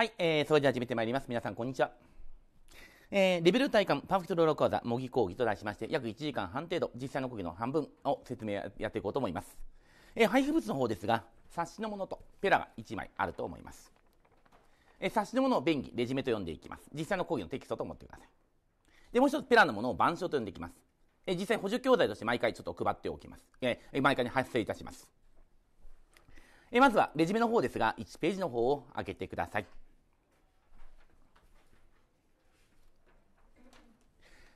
はい、えー、それでは始めてまいります。皆さん、こんにちは。えー、レベル体感パーフェクトロール講座模擬講義と題しまして、約1時間半程度、実際の講義の半分を説明やっていこうと思います。えー、配布物の方ですが、冊子のものとペラが1枚あると思います。えー、冊子のものを便宜、レジュメと呼んでいきます。実際の講義のテキストと思ってください。で、もう一つペラのものを板書と呼んでいきます。えー、実際補助教材として毎回ちょっと配っておきます。えー、毎回に発生いたします。えー、まずはレジュメの方ですが、1ページの方を開けてください。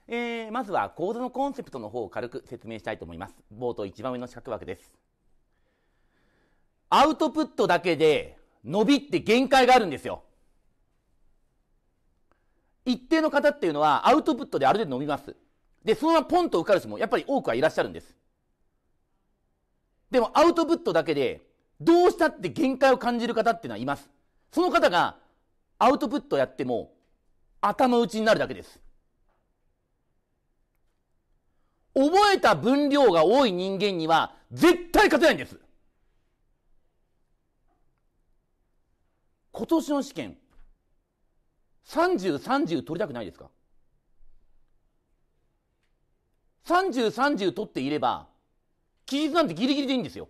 えー、まずは講座のコンセプトの方を軽く説明したいと思います。冒頭一番上の四角枠です。アウトプットだけで伸びって限界があるんですよ。一定の方っていうのはアウトプットである程度伸びます。で、そのままポンと受かる人もやっぱり多くはいらっしゃるんです。でもアウトプットだけでどうしたって限界を感じる方っていうのはいます。その方がアウトプットやっても頭打ちになるだけです。覚えた分量が多い人間には絶対勝てないんです。今年の試験、30、30取りたくないですか ?30、30取っていれば、期日なんてギリギリでいいんですよ。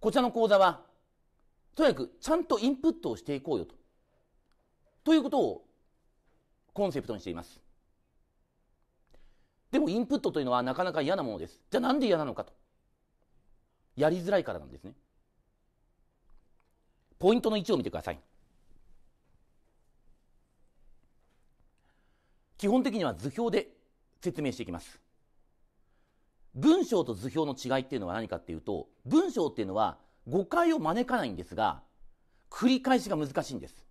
こちらの講座は、とにかくちゃんとインプットをしていこうよと。ということをコンセプトにしていますでもインプットというのはなかなか嫌なものですじゃあなんで嫌なのかとやりづらいからなんですねポイントの1を見てください基本的には図表で説明していきます文章と図表の違いっていうのは何かっていうと文章っていうのは誤解を招かないんですが繰り返しが難しいんです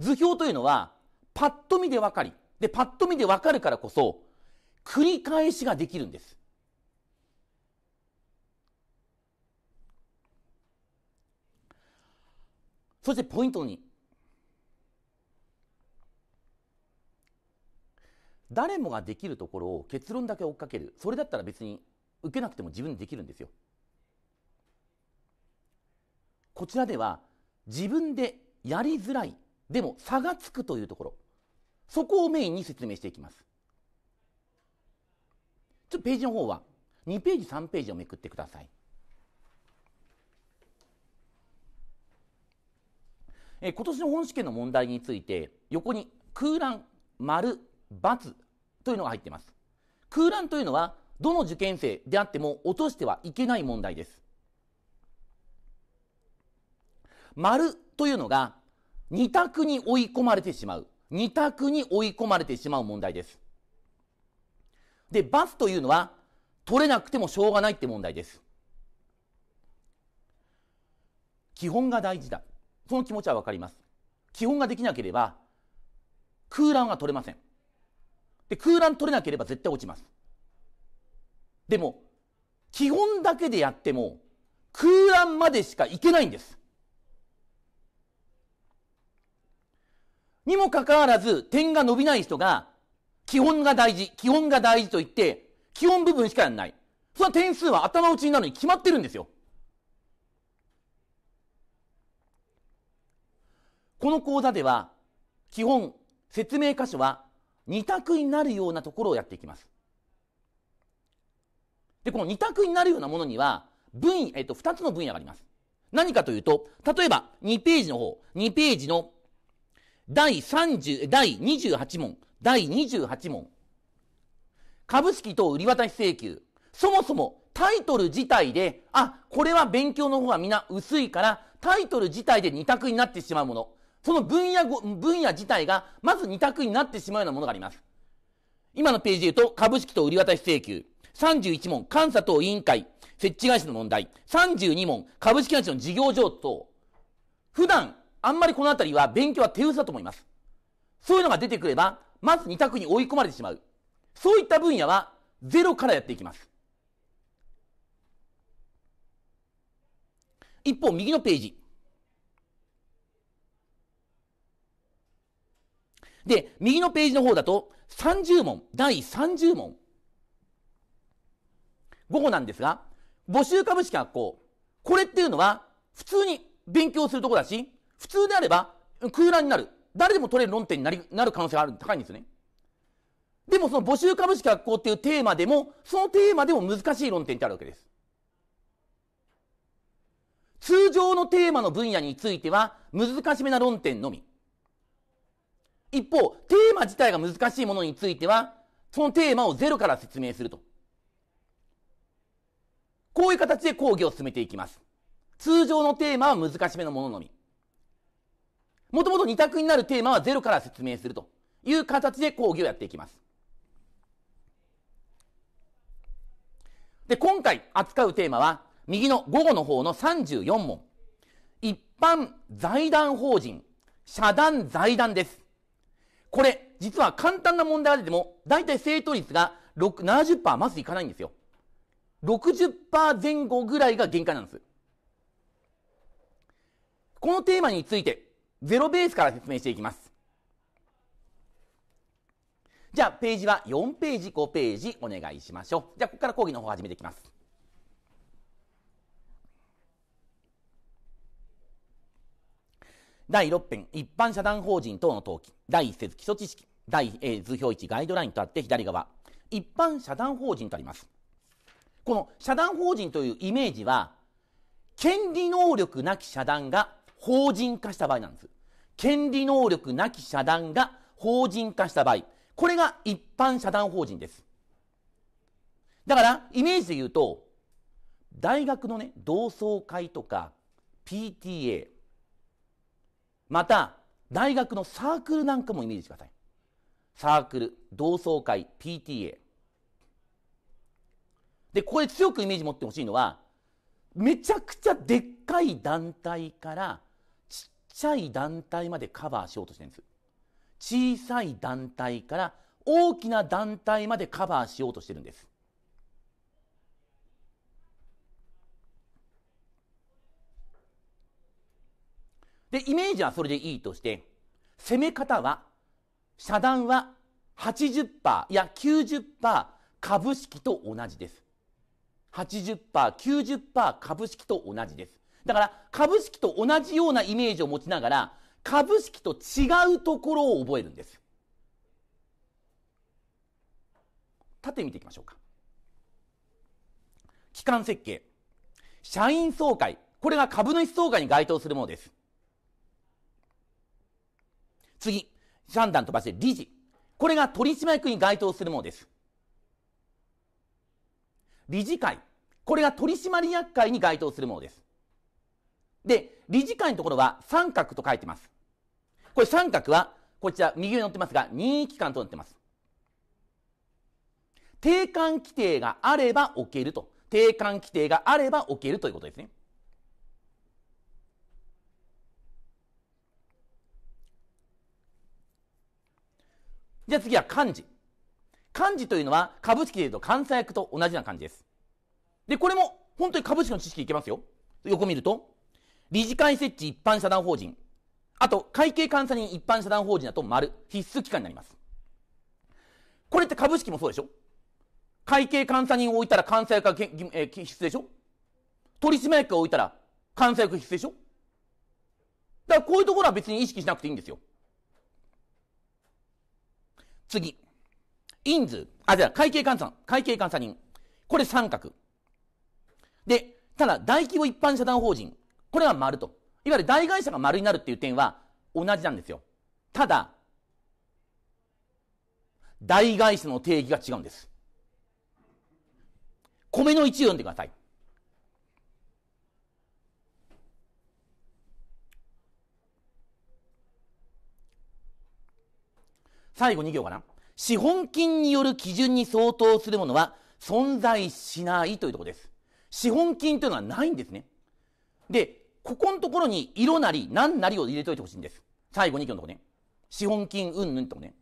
図表というのは、パッと見でわかり、で、パッと見でわかるからこそ、繰り返しができるんです。そしてポイント2。誰もができるところを結論だけ追っかける。それだったら別に受けなくても自分でできるんですよ。こちらでは自分でやりづらいでも差がつくというところそこをメインに説明していきますちょっとページの方は2ページ3ページをめくってくださいえ今年の本試験の問題について横に空欄丸×というのが入っています空欄というのはどの受験生であっても落としてはいけない問題です丸というのが二択に追い込まれてしまう。二択に追い込まれてしまう問題です。で、バスというのは、取れなくてもしょうがないって問題です。基本が大事だ。その気持ちはわかります。基本ができなければ、空欄は取れません。で、空欄取れなければ絶対落ちます。でも、基本だけでやっても、空欄までしかいけないんです。にもかかわらず、点が伸びない人が、基本が大事、基本が大事と言って、基本部分しかやんない。その点数は頭打ちになるに決まってるんですよ。この講座では、基本、説明箇所は2択になるようなところをやっていきます。で、この2択になるようなものには、分、えっと、2つの分野があります。何かというと、例えば2ページの方、2ページの第30、第28問、第28問。株式等売り渡し請求。そもそもタイトル自体で、あ、これは勉強の方が皆薄いから、タイトル自体で2択になってしまうもの。その分野ご、分野自体が、まず2択になってしまうようなものがあります。今のページで言うと、株式と売り渡し請求。31問、監査等委員会、設置会社の問題。32問、株式会社の事業譲等。普段、あんまりこの辺りは勉強は手薄だと思います。そういうのが出てくれば、まず2択に追い込まれてしまう。そういった分野はゼロからやっていきます。一方、右のページ。で、右のページの方だと、30問、第30問。午後なんですが、募集株式学校。これっていうのは、普通に勉強するとこだし、普通であれば空欄になる。誰でも取れる論点になりなる可能性がある高いんですよね。でもその募集株式発行っていうテーマでも、そのテーマでも難しい論点ってあるわけです。通常のテーマの分野については難しめな論点のみ。一方、テーマ自体が難しいものについては、そのテーマをゼロから説明すると。こういう形で講義を進めていきます。通常のテーマは難しめのもののみ。もともと2択になるテーマはゼロから説明するという形で講義をやっていきます。で、今回扱うテーマは、右の午後の方の34問。一般財団法人、社団財団です。これ、実は簡単な問題が出ても、大体正答率が70%まずいかないんですよ。60%前後ぐらいが限界なんです。このテーマについて、ゼロベースから説明していきます。じゃあ、ページは4ページ、5ページお願いしましょう。じゃあ、ここから講義の方を始めていきます。第6編、一般社団法人等の登記。第1節基礎知識。第、え図表1ガイドラインとあって左側。一般社団法人とあります。この社団法人というイメージは、権利能力なき社団が法人化した場合なんです。権利能力なき社団が法人化した場合、これが一般社団法人です。だから、イメージで言うと、大学のね、同窓会とか、PTA、また、大学のサークルなんかもイメージしてください。サークル、同窓会、PTA。で、ここで強くイメージ持ってほしいのは、めちゃくちゃでっかい団体からちゃい団体までカバーしようとしてるんです。小さい団体から大きな団体までカバーしようとしてるんです。で、イメージはそれでいいとして、攻め方は、遮断は80%いや90%株式と同じです。80%、90%株式と同じです。だから株式と同じようなイメージを持ちながら、株式と違うところを覚えるんです。縦見ていきましょうか。機関設計。社員総会。これが株主総会に該当するものです。次。3段飛ばして理事。これが取締役に該当するものです。理事会。これが取締役会に該当するものです。で、理事会のところは三角と書いてます。これ三角は、こちら右上に載ってますが、任意機関となってます。定款規定があれば置けると。定款規定があれば置けるということですね。じゃあ次は漢字。漢字というのは株式でいうと関西役と同じな感じです。で、これも本当に株式の知識いけますよ。横見ると、理事会設置一般社団法人、あと、会計監査人一般社団法人だと丸、必須機関になります。これって株式もそうでしょ会計監査人を置いたら監査役が、えー、必須でしょ取締役を置いたら監査役必須でしょだからこういうところは別に意識しなくていいんですよ。次。人数。あ、じゃあ会計監査、会計監査人。これ三角。で、ただ、大規模一般社団法人。これは丸と。いわゆる大会社が丸になるっていう点は同じなんですよ。ただ、大会社の定義が違うんです。米の1を読んでください。最後2行かな。資本金による基準に相当するものは存在しないというところです。資本金というのはないんですね。で、ここのところに色なり何なりを入れといてほしいんです。最後2行のとこね。資本金うんぬんとこね。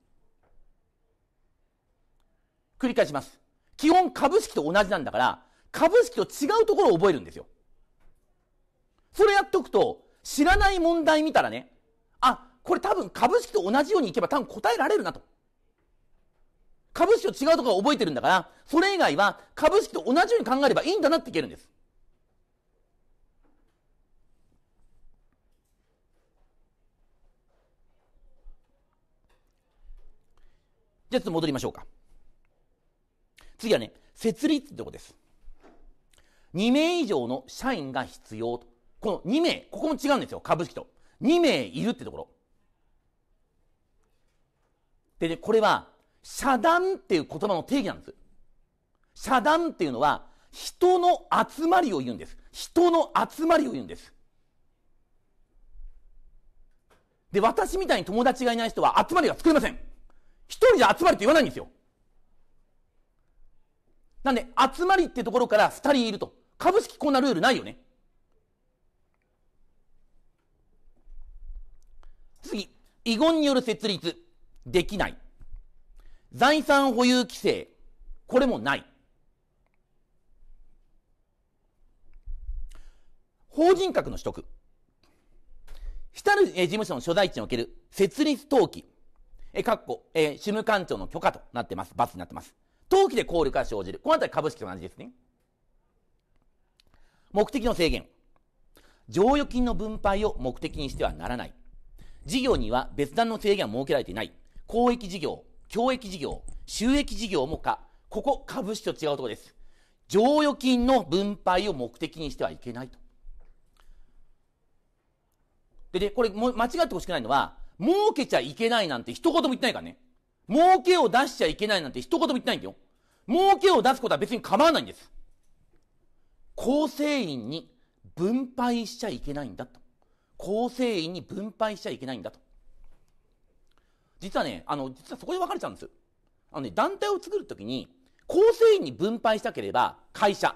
繰り返します。基本株式と同じなんだから、株式と違うところを覚えるんですよ。それやっておくと、知らない問題見たらね、あ、これ多分株式と同じようにいけば多分答えられるなと。株式と違うところを覚えてるんだから、それ以外は株式と同じように考えればいいんだなっていけるんです。ちょっと戻りましょうか。次はね、設立ってとこです。2名以上の社員が必要と。この2名、ここも違うんですよ、株式と。2名いるってところ。でね、これは、社団っていう言葉の定義なんです。社団っていうのは、人の集まりを言うんです。人の集まりを言うんです。で、私みたいに友達がいない人は集まりが作れません。一人で集まりって言わないんですよ。なんで、集まりってところから二人いると。株式こんなルールないよね。次、遺言による設立。できない。財産保有規制。これもない。法人格の取得。たる事務所の所在地における設立登記。え、かっこ、え主務官庁の許可となってます。罰になってます。登記で効力が生じる。このあたり株式と同じですね。目的の制限。剰余金の分配を目的にしてはならない。事業には別段の制限は設けられていない。公益事業、教益事業、収益事業もか。ここ株式と違うところです。剰余金の分配を目的にしてはいけないと。でで、これも間違ってほしくないのは、儲けちゃいけないなんて一言も言ってないからね。儲けを出しちゃいけないなんて一言も言ってないんだよ。儲けを出すことは別に構わないんです。構成員に分配しちゃいけないんだと。構成員に分配しちゃいけないんだと。実はね、あの、実はそこで分かれちゃうんですあのね、団体を作るときに、構成員に分配したければ会社。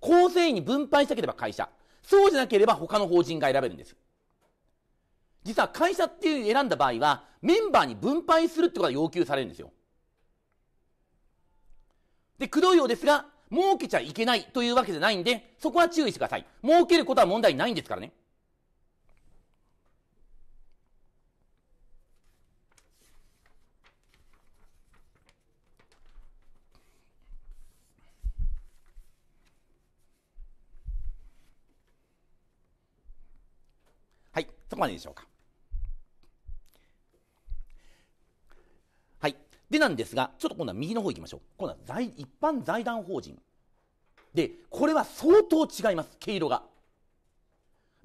構成員に分配したければ会社。そうじゃなければ他の法人が選べるんです。実は会社っていう選んだ場合は、メンバーに分配するってことが要求されるんですよ。で、くどいようですが、儲けちゃいけないというわけじゃないんで、そこは注意してください。儲けることは問題ないんですからね。はい、そこまででしょうか。でなんですが、ちょっと今度は右の方行きましょう。今度は財一般財団法人。で、これは相当違います、毛色が。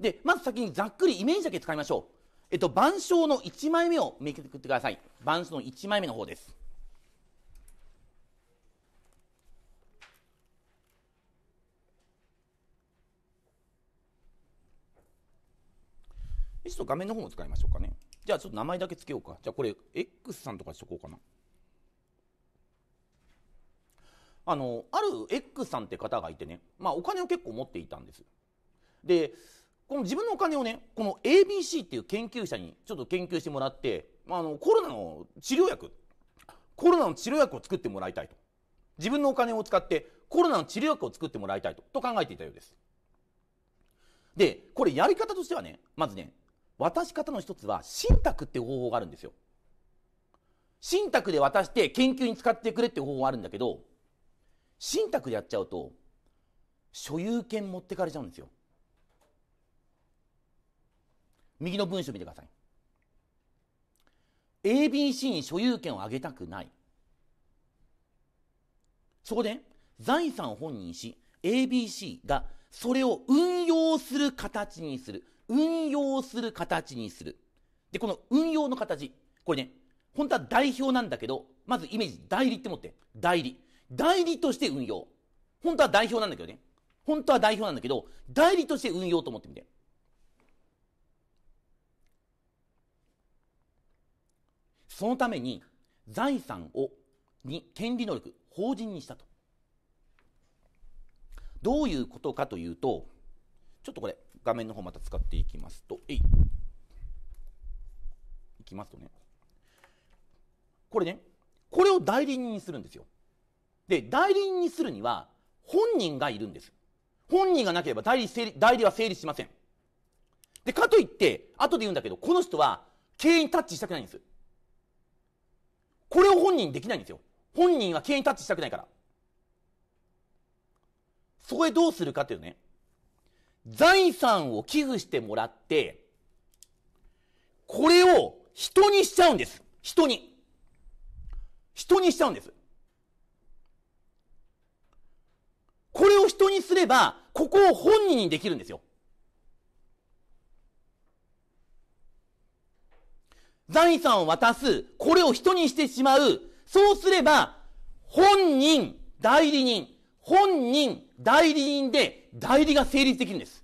で、まず先にざっくりイメージだけ使いましょう。えっと、板書の1枚目をめくってください。板書の1枚目の方です。ちょっと画面の方も使いましょうかね。じゃあちょっと名前だけつけようか。じゃあこれ、X さんとかしとこうかな。あの、ある X さんって方がいてね、まあお金を結構持っていたんです。で、この自分のお金をね、この ABC っていう研究者にちょっと研究してもらって、まあ、あの、コロナの治療薬、コロナの治療薬を作ってもらいたいと。自分のお金を使ってコロナの治療薬を作ってもらいたいとと考えていたようです。で、これやり方としてはね、まずね、渡し方の一つは、信託っていう方法があるんですよ。信託で渡して研究に使ってくれっていう方法があるんだけど、信託でやっちゃうと所有権持ってかれちゃうんですよ右の文章見てください ABC に所有権をあげたくないそこで財産を本にし ABC がそれを運用する形にする運用する形にするでこの運用の形これね本当は代表なんだけどまずイメージ代理って思って代理代理として運用。本当は代表なんだけどね。本当は代表なんだけど、代理として運用と思ってみて。そのために財産をに権利能力、法人にしたと。どういうことかというと、ちょっとこれ、画面の方また使っていきますと、えい。いきますとね。これね、これを代理人にするんですよ。で、代理人にするには本人がいるんです。本人がなければ代理成代理は成立しません。で、かといって、後で言うんだけど、この人は経営にタッチしたくないんです。これを本人できないんですよ。本人は経営にタッチしたくないから。そこでどうするかっていうね、財産を寄付してもらって、これを人にしちゃうんです。人に。人にしちゃうんです。これを人にすれば、ここを本人にできるんですよ。財産を渡す、これを人にしてしまう。そうすれば、本人、代理人、本人、代理人で代理が成立できるんです。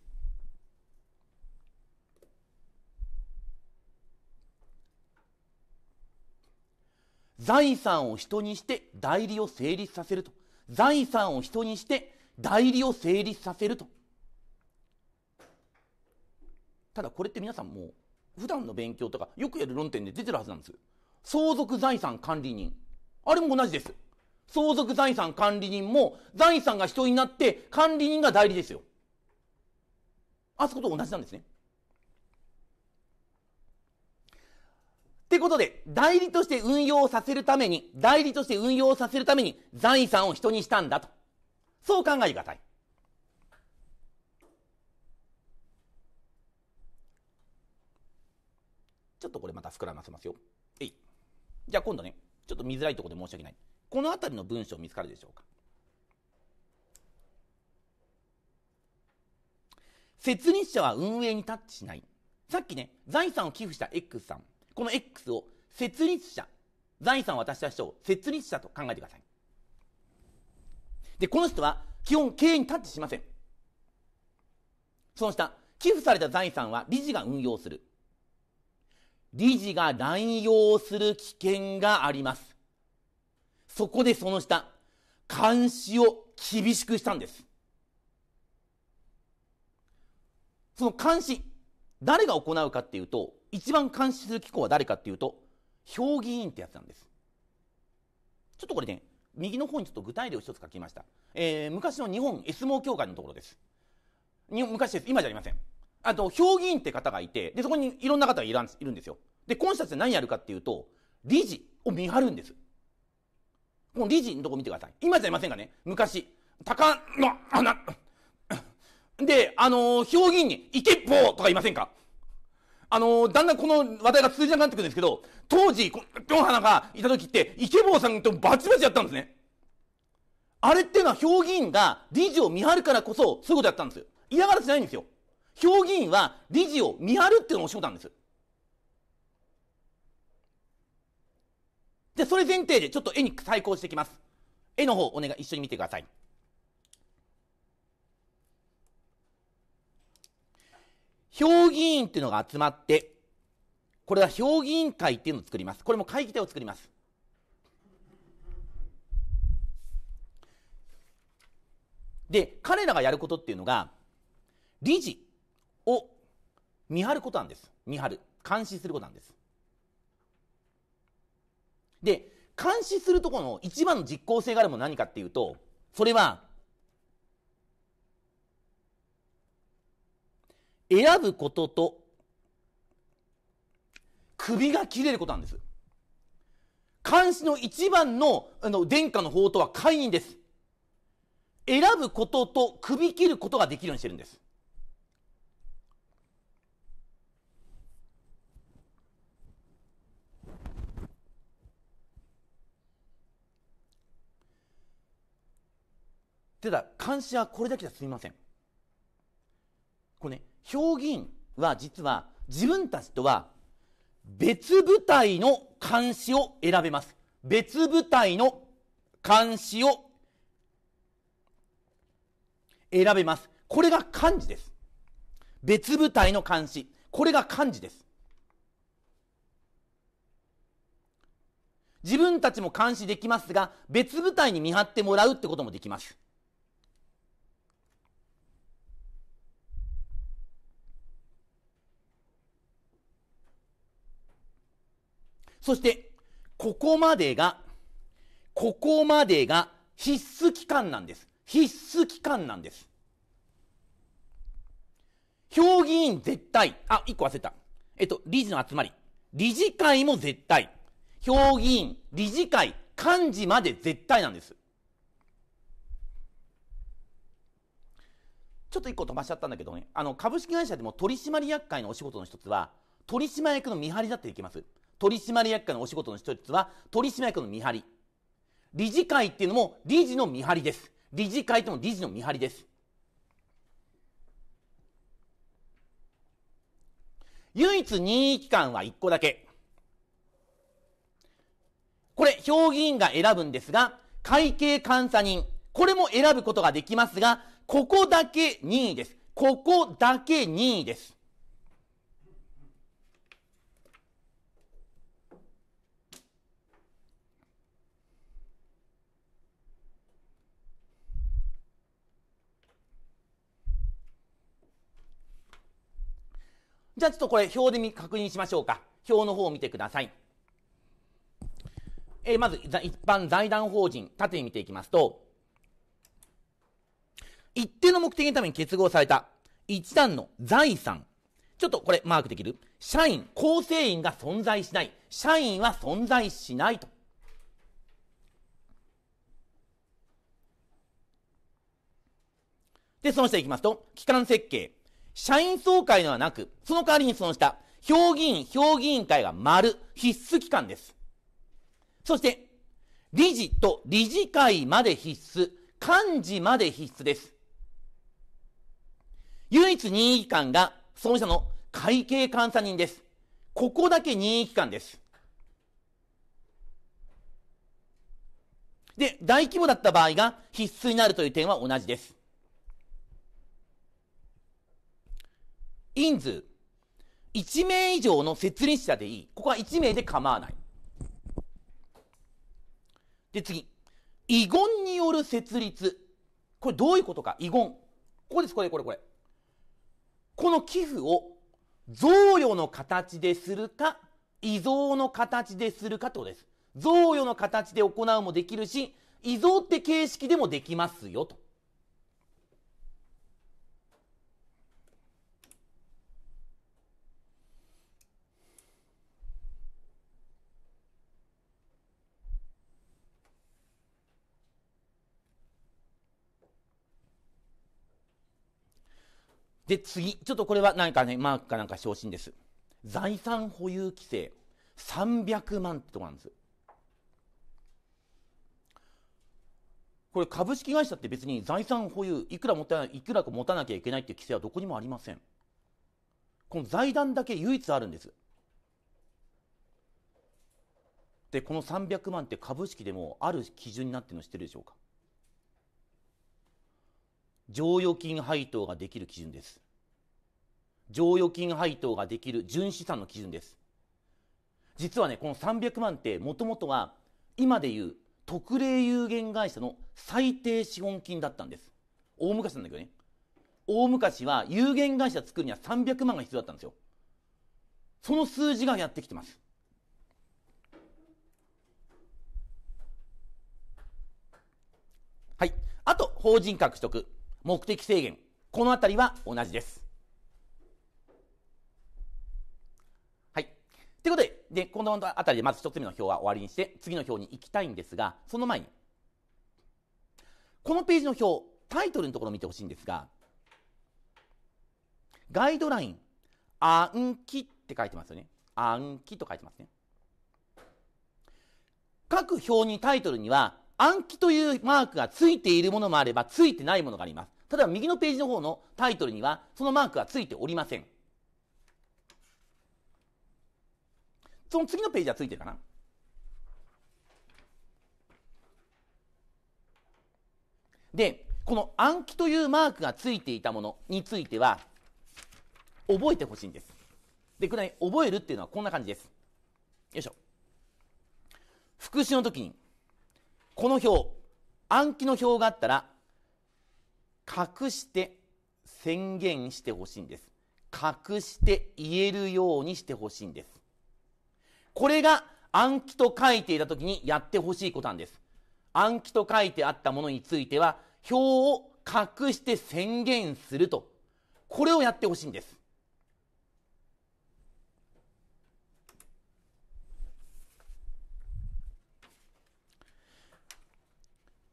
財産を人にして代理を成立させると。財産を人にして代理を成立させるとただこれって皆さんもう普段の勉強とかよくやる論点で出てるはずなんです相続財産管理人あれも同じです相続財産管理人も財産が人になって管理人が代理ですよあそこと同じなんですねってことで、代理として運用させるために、代理として運用させるために財産を人にしたんだと。そう考えがたい。ちょっとこれまた膨らませますよ。えい。じゃあ今度ね、ちょっと見づらいとこで申し訳ない。この辺りの文章見つかるでしょうか。設立者は運営にタッチしない。さっきね、財産を寄付した X さん。この X を設立者、財産を渡した人を設立者と考えてください。で、この人は基本経営にタッチしません。その下、寄付された財産は理事が運用する。理事が乱用する危険があります。そこでその下、監視を厳しくしたんです。その監視、誰が行うかっていうと、一番監視する機構は誰かっていうと、評議員ってやつなんです。ちょっとこれね、右の方にちょっと具体例を一つ書きました、えー、昔の日本 S 毛協会のところです日本昔です今じゃありませんあと評議員って方がいてでそこにいろんな方がいるんですよで今の人た何やるかっていうと理事を見張るんですこの理事のとこ見てください今じゃありませんがね昔高の穴であのー、評議員に「イケッポー」とかいませんかあのー、だんだんこの話題が通じなくなってくるんですけど、当時、この、ぴょんがいた時って、イケボーさんとバチバチやったんですね。あれっていうのは、評議員が理事を見張るからこそ、そういうことやったんですよ。嫌がらせないんですよ。評議員は理事を見張るっていうのをお仕事なんです。で、それ前提でちょっと絵に再考していきます。絵の方、お願い、一緒に見てください。評議員っていうのが集まって、これは評議員会っていうのを作ります。これも会議体を作ります。で、彼らがやることっていうのが、理事を見張ることなんです。見張る。監視することなんです。で、監視するところの一番の実効性があるもの何かっていうと、それは選ぶことと首が切れることなんです。監視の一番のあの殿下の法とは解任です。選ぶことと首切ることができるようにしてるんです。ただ、監視はこれだけじゃすみません。これね、表現は実は自分たちとは別部隊の監視を選べます。別部隊の監視を選べます。これが漢字です。別部隊の監視。これが漢字です。自分たちも監視できますが、別部隊に見張ってもらうってこともできます。そして、ここまでが、ここまでが必須期間なんです。必須期間なんです。評議員絶対。あ、一個忘れた。えっと、理事の集まり。理事会も絶対。評議員、理事会、幹事まで絶対なんです。ちょっと一個飛ばしちゃったんだけどね、あの、株式会社でも取締役会のお仕事の一つは、取締役の見張りだってできます。取締役会のお仕事の一つは取締役の見張り理事会っていうのも理事の見張りです理事会っても理事の見張りです唯一任意機関は1個だけこれ評議員が選ぶんですが会計監査人これも選ぶことができますがここだけ任意ですここだけ任意ですじゃちょっとこれ表で確認しましょうか。表の方を見てください。えー、まず、一般財団法人、縦に見ていきますと、一定の目的のために結合された一段の財産。ちょっとこれマークできる社員、構成員が存在しない。社員は存在しないと。で、その下いきますと、機関設計。社員総会ではなく、その代わりにその下、評議員、評議員会が丸、必須機関です。そして、理事と理事会まで必須、幹事まで必須です。唯一任意機関が、その下の会計監査人です。ここだけ任意機関です。で、大規模だった場合が必須になるという点は同じです。人数、1名以上の設立者でいい。ここは1名で構わない。で、次。遺言による設立。これどういうことか遺言。ここです、これ、これ、これ。この寄付を贈与の形でするか、遺贈の形でするかってことです。贈与の形で行うもできるし、遺贈って形式でもできますよ、と。で、次、ちょっとこれは何かね、マークかなんか昇進です。財産保有規制、300万ってとこなんです。これ株式会社って別に財産保有、いくら持たない、いくらか持たなきゃいけないっていう規制はどこにもありません。この財団だけ唯一あるんです。で、この300万って株式でもある基準になってるの知ってるでしょうか剰余金配当ができる基準です。剰余金配当ができる純資産の基準です。実はね、この300万ってもともとは今でいう特例有限会社の最低資本金だったんです。大昔なんだけどね。大昔は有限会社作るには300万が必要だったんですよ。その数字がやってきてます。はい。あと、法人格取得。目的制限この辺りは同じです。はい。ということで、でこの辺りでまず1つ目の表は終わりにして次の表に行きたいんですがその前にこのページの表タイトルのところを見てほしいんですがガイドライン暗記って書いてますよね。暗記と書いてますね。各表にタイトルには暗記というマークがついているものもあればついてないものがあります。例えば右のページの方のタイトルにはそのマークはついておりません。その次のページはついてるかなで、この暗記というマークがついていたものについては、覚えてほしいんです。で、これ、ね、覚えるっていうのはこんな感じです。よいしょ。復習の時に、この表、暗記の表があったら、隠して宣言してほしいんです。隠して言えるようにしてほしいんです。これが暗記と書いていた時にやってほしいことなんです。暗記と書いてあったものについては、表を隠して宣言すると。これをやってほしいんです。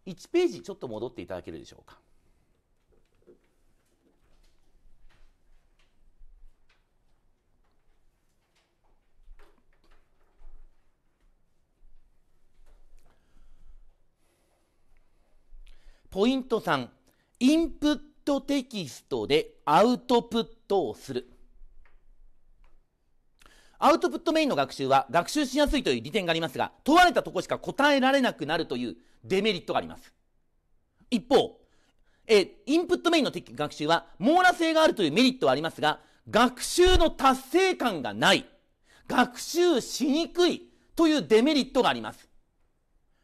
1ページちょっと戻っていただけるでしょうか。ポイント3、インプットテキストでアウトプットをする。アウトプットメインの学習は学習しやすいという利点がありますが、問われたとこしか答えられなくなるというデメリットがあります。一方、え、インプットメインの学習は網羅性があるというメリットはありますが、学習の達成感がない、学習しにくいというデメリットがあります。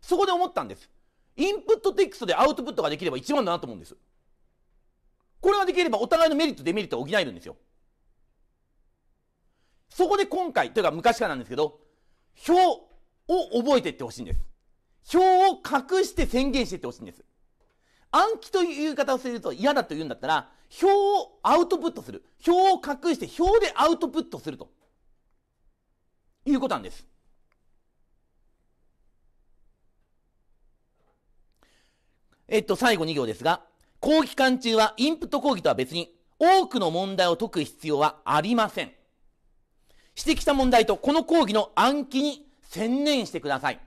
そこで思ったんです。インプットテキストでアウトプットができれば一番だなと思うんですこれができればお互いのメリットデメリットを補えるんですよそこで今回というか昔からなんですけど表を覚えていってほしいんです表を隠して宣言していってほしいんです暗記という言い方をすると嫌だと言うんだったら表をアウトプットする表を隠して表でアウトプットするということなんですえっと、最後2行ですが、講義期間中はインプット講義とは別に、多くの問題を解く必要はありません。指摘した問題とこの講義の暗記に専念してください。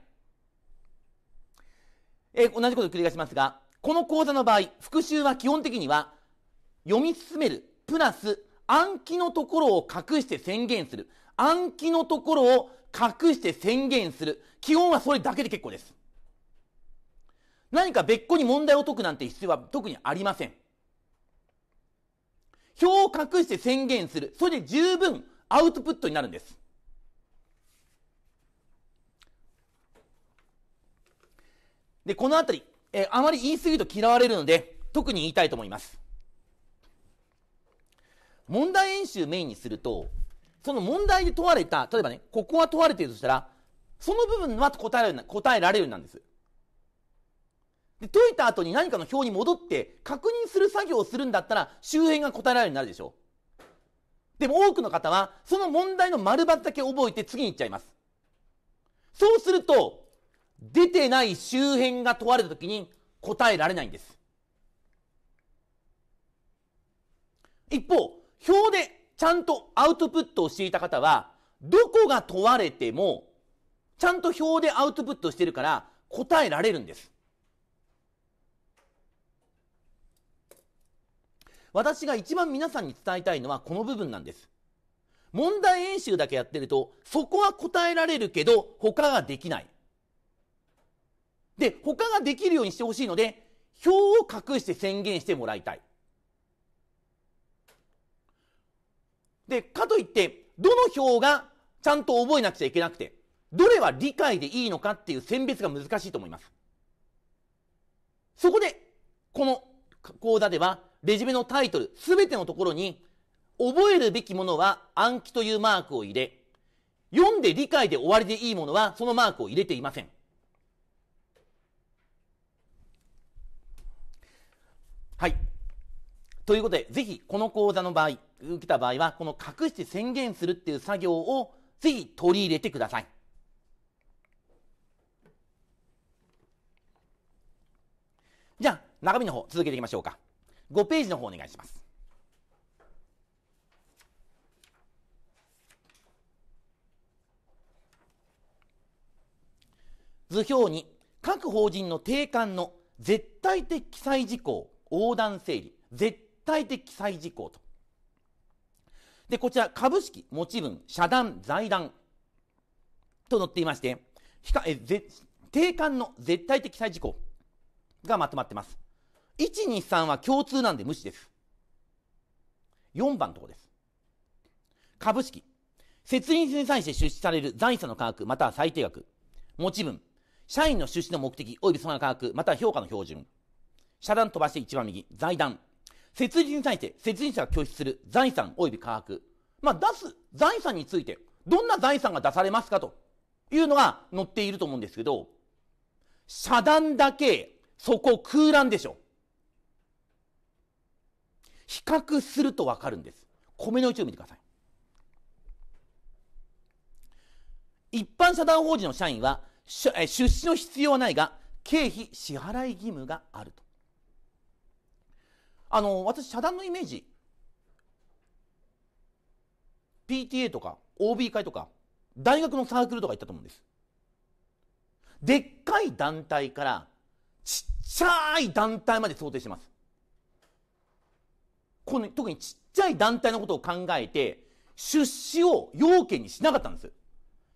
え同じことを繰り返しますが、この講座の場合、復習は基本的には、読み進める、プラス暗記のところを隠して宣言する。暗記のところを隠して宣言する。基本はそれだけで結構です。何か別個に問題を解くなんて必要は特にありません。表を隠して宣言する。それで十分アウトプットになるんです。で、このあたり、えー、あまり言いすぎると嫌われるので、特に言いたいと思います。問題演習メインにすると、その問題で問われた、例えばね、ここは問われているとしたら、その部分は答えられるようになるんです。で、解いた後に何かの表に戻って確認する作業をするんだったら周辺が答えられるようになるでしょでも多くの方はその問題の丸抜だけ覚えて次に行っちゃいます。そうすると、出てない周辺が問われた時に答えられないんです。一方、表でちゃんとアウトプットをしていた方は、どこが問われても、ちゃんと表でアウトプットしてるから答えられるんです。私が一番皆さんに伝えたいのはこの部分なんです。問題演習だけやってると、そこは答えられるけど、他ができない。で、他ができるようにしてほしいので、表を隠して宣言してもらいたい。で、かといって、どの表がちゃんと覚えなくちゃいけなくて、どれは理解でいいのかっていう選別が難しいと思います。そこで、この講座では、レジュメのタイトル、すべてのところに、覚えるべきものは暗記というマークを入れ、読んで理解で終わりでいいものはそのマークを入れていません。はい。ということで、ぜひこの講座の場合、受けた場合は、この隠して宣言するっていう作業をぜひ取り入れてください。じゃあ、中身の方続けていきましょうか。5ページの方お願いします。図表に各法人の定款の絶対的記載事項横断整理絶対的記載事項とでこちら株式持ち分社団財団と載っていまして定款の絶対的記載事項がまとまってます123は共通なんで無視です。4番のとこです。株式。設立に際して出資される財産の価格、または最低額。持ち分。社員の出資の目的、及びその価格、または評価の標準。遮断飛ばして一番右。財団。設立に対して、設立者が拠出する財産及び価格。まあ、出す財産について、どんな財産が出されますかというのが載っていると思うんですけど、遮断だけ、そこ空欄でしょ。比較すると分かるんです米の位置を見てください一般社団法人の社員は出資の必要はないが経費支払い義務があるとあの私社団のイメージ PTA とか OB 会とか大学のサークルとか行ったと思うんですでっかい団体からちっちゃい団体まで想定してますこの特にちっちゃい団体のことを考えて、出資を要件にしなかったんです。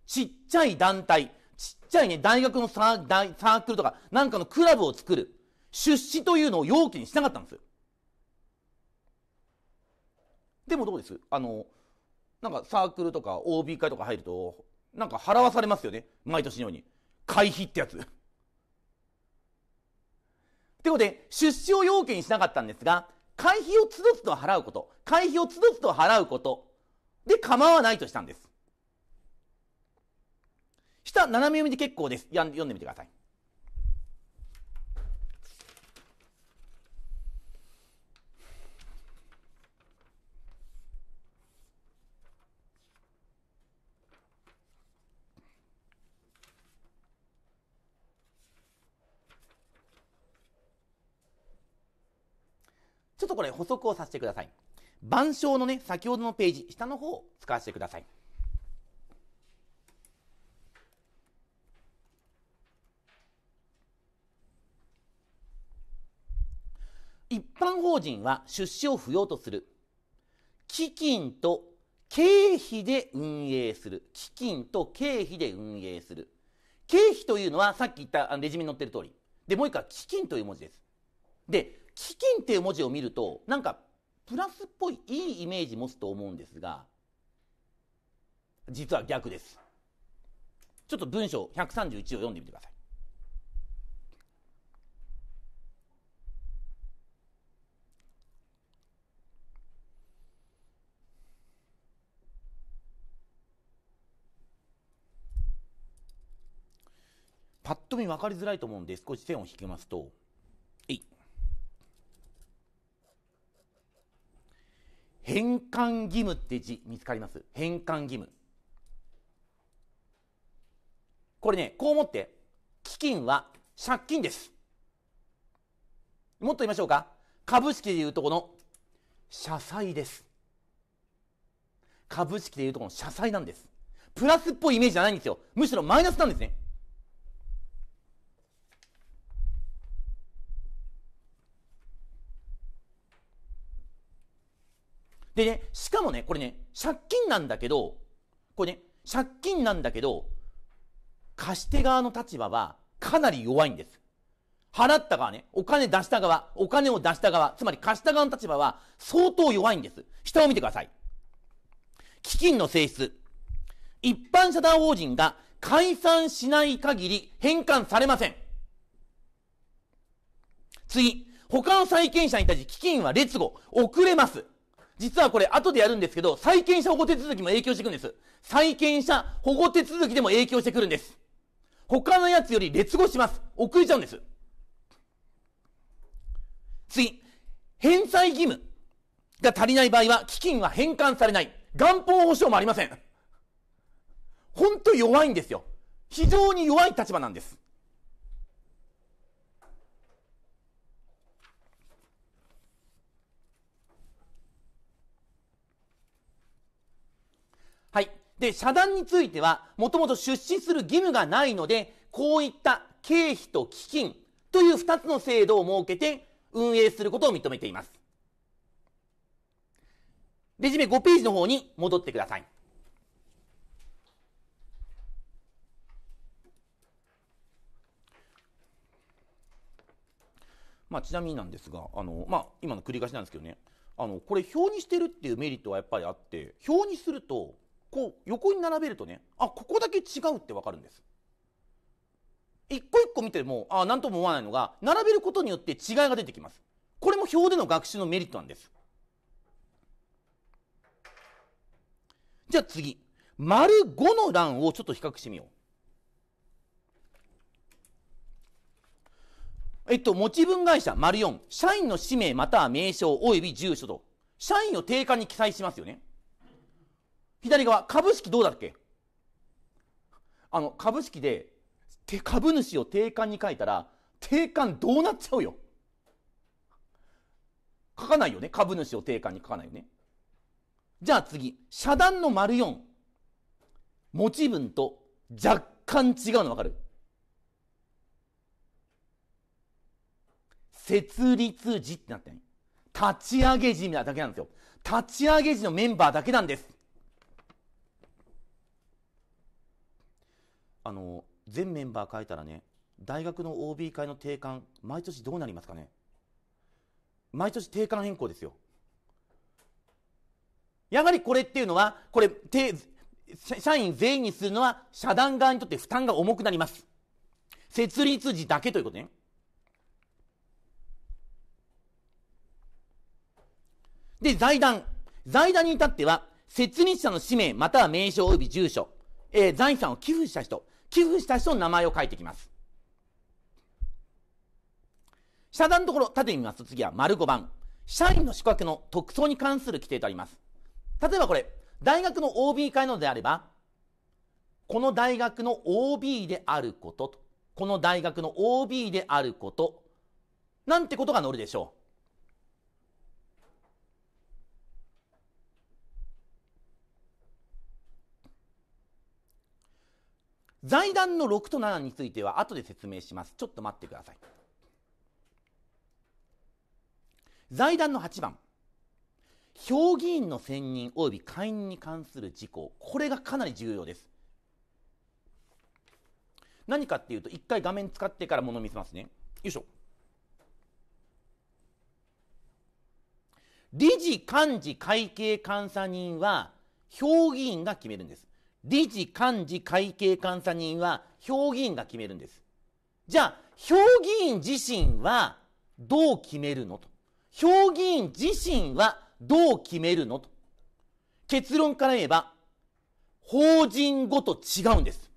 ちっちゃい団体、ちっちゃいね、大学のサーサークルとか、なんかのクラブを作る。出資というのを要件にしなかったんです。でもどうですあの、なんかサークルとか OB 会とか入ると、なんか払わされますよね。毎年のように。会費ってやつ。ってことで、出資を要件にしなかったんですが、会費をつどつど払うこと、会費をつどつど払うこと、で構わないとしたんです。下、斜め読みで結構です。読んでみてください。とこで補足をさせてください。板書のね、先ほどのページ、下の方を使わせてください。一般法人は出資を不要とする。基金と経費で運営する。基金と経費で運営する。経費というのはさっき言ったレジュメに載ってる通り。で、もう一個は基金という文字です。で、資金っていう文字を見ると、なんか、プラスっぽいいいイメージ持つと思うんですが、実は逆です。ちょっと文章131を読んでみてください。パッと見分かりづらいと思うんで少し線を引きますと返還義務って字見つかります返還義務これねこう思って基金は借金ですもっと言いましょうか株式でいうとこの社債です株式でいうとこの社債なんですプラスっぽいイメージじゃないんですよむしろマイナスなんですねでね、しかもね、これね、借金なんだけど、これね、借金なんだけど、貸し手側の立場はかなり弱いんです。払った側ね、お金出した側、お金を出した側、つまり貸した側の立場は相当弱いんです。下を見てください。基金の性質。一般社団法人が解散しない限り返還されません。次、他の債権者に対し基金は劣後、遅れます。実はこれ後でやるんですけど、債権者保護手続きも影響してくるんです。債権者保護手続きでも影響してくるんです。他のやつより劣後します。遅れちゃうんです。次、返済義務が足りない場合は、基金は返還されない。元本保証もありません。ほんと弱いんですよ。非常に弱い立場なんです。で、遮断については、もともと出資する義務がないので、こういった経費と基金という2つの制度を設けて運営することを認めています。レジュメ5ページの方に戻ってください。まあ、ちなみになんですが、あの、まあ、今の繰り返しなんですけどね、あの、これ表にしてるっていうメリットはやっぱりあって、表にすると、こう横に並べるとねあここだけ違うって分かるんです一個一個見てもあ何とも思わないのが並べることによって違いが出てきますこれも表での学習のメリットなんですじゃあ次丸5の欄をちょっと比較してみようえっと、持ち分会社、丸4、社員の氏名または名称及び住所と、社員を定価に記載しますよね。左側、株式どうだっけあの、株式で、株主を定款に書いたら、定款どうなっちゃうよ。書かないよね。株主を定款に書かないよね。じゃあ次、遮断の丸4。持ち分と若干違うの分かる設立時ってなってない立ち上げ時みたいなだけなんですよ。立ち上げ時のメンバーだけなんです。あの、全メンバー書いたらね、大学の OB 会の定款、毎年どうなりますかね毎年定款変更ですよ。やはりこれっていうのは、これ、社員全員にするのは、社団側にとって負担が重くなります。設立時だけということね。で、財団。財団に至っては、設立者の氏名または名称及び住所、えー、財産を寄付した人、寄付した人の名前を書いてきます。下段のところ、縦に見ますと次は丸5番。社員の宿泊の特徴に関する規定とあります。例えばこれ、大学の OB 会なのであれば、この大学の OB であることと、この大学の OB であること、なんてことが載るでしょう。財団の6と7については後で説明しますちょっと待ってください財団の8番評議員の選任及び会員に関する事項これがかなり重要です何かっていうと一回画面使ってからもの見せますねよいしょ理事幹事会計監査人は評議員が決めるんです理事、幹事、会計監査人は評議員が決めるんです。じゃあ、評議員自身はどう決めるのと。評議員自身はどう決めるのと。結論から言えば、法人ごと違うんです。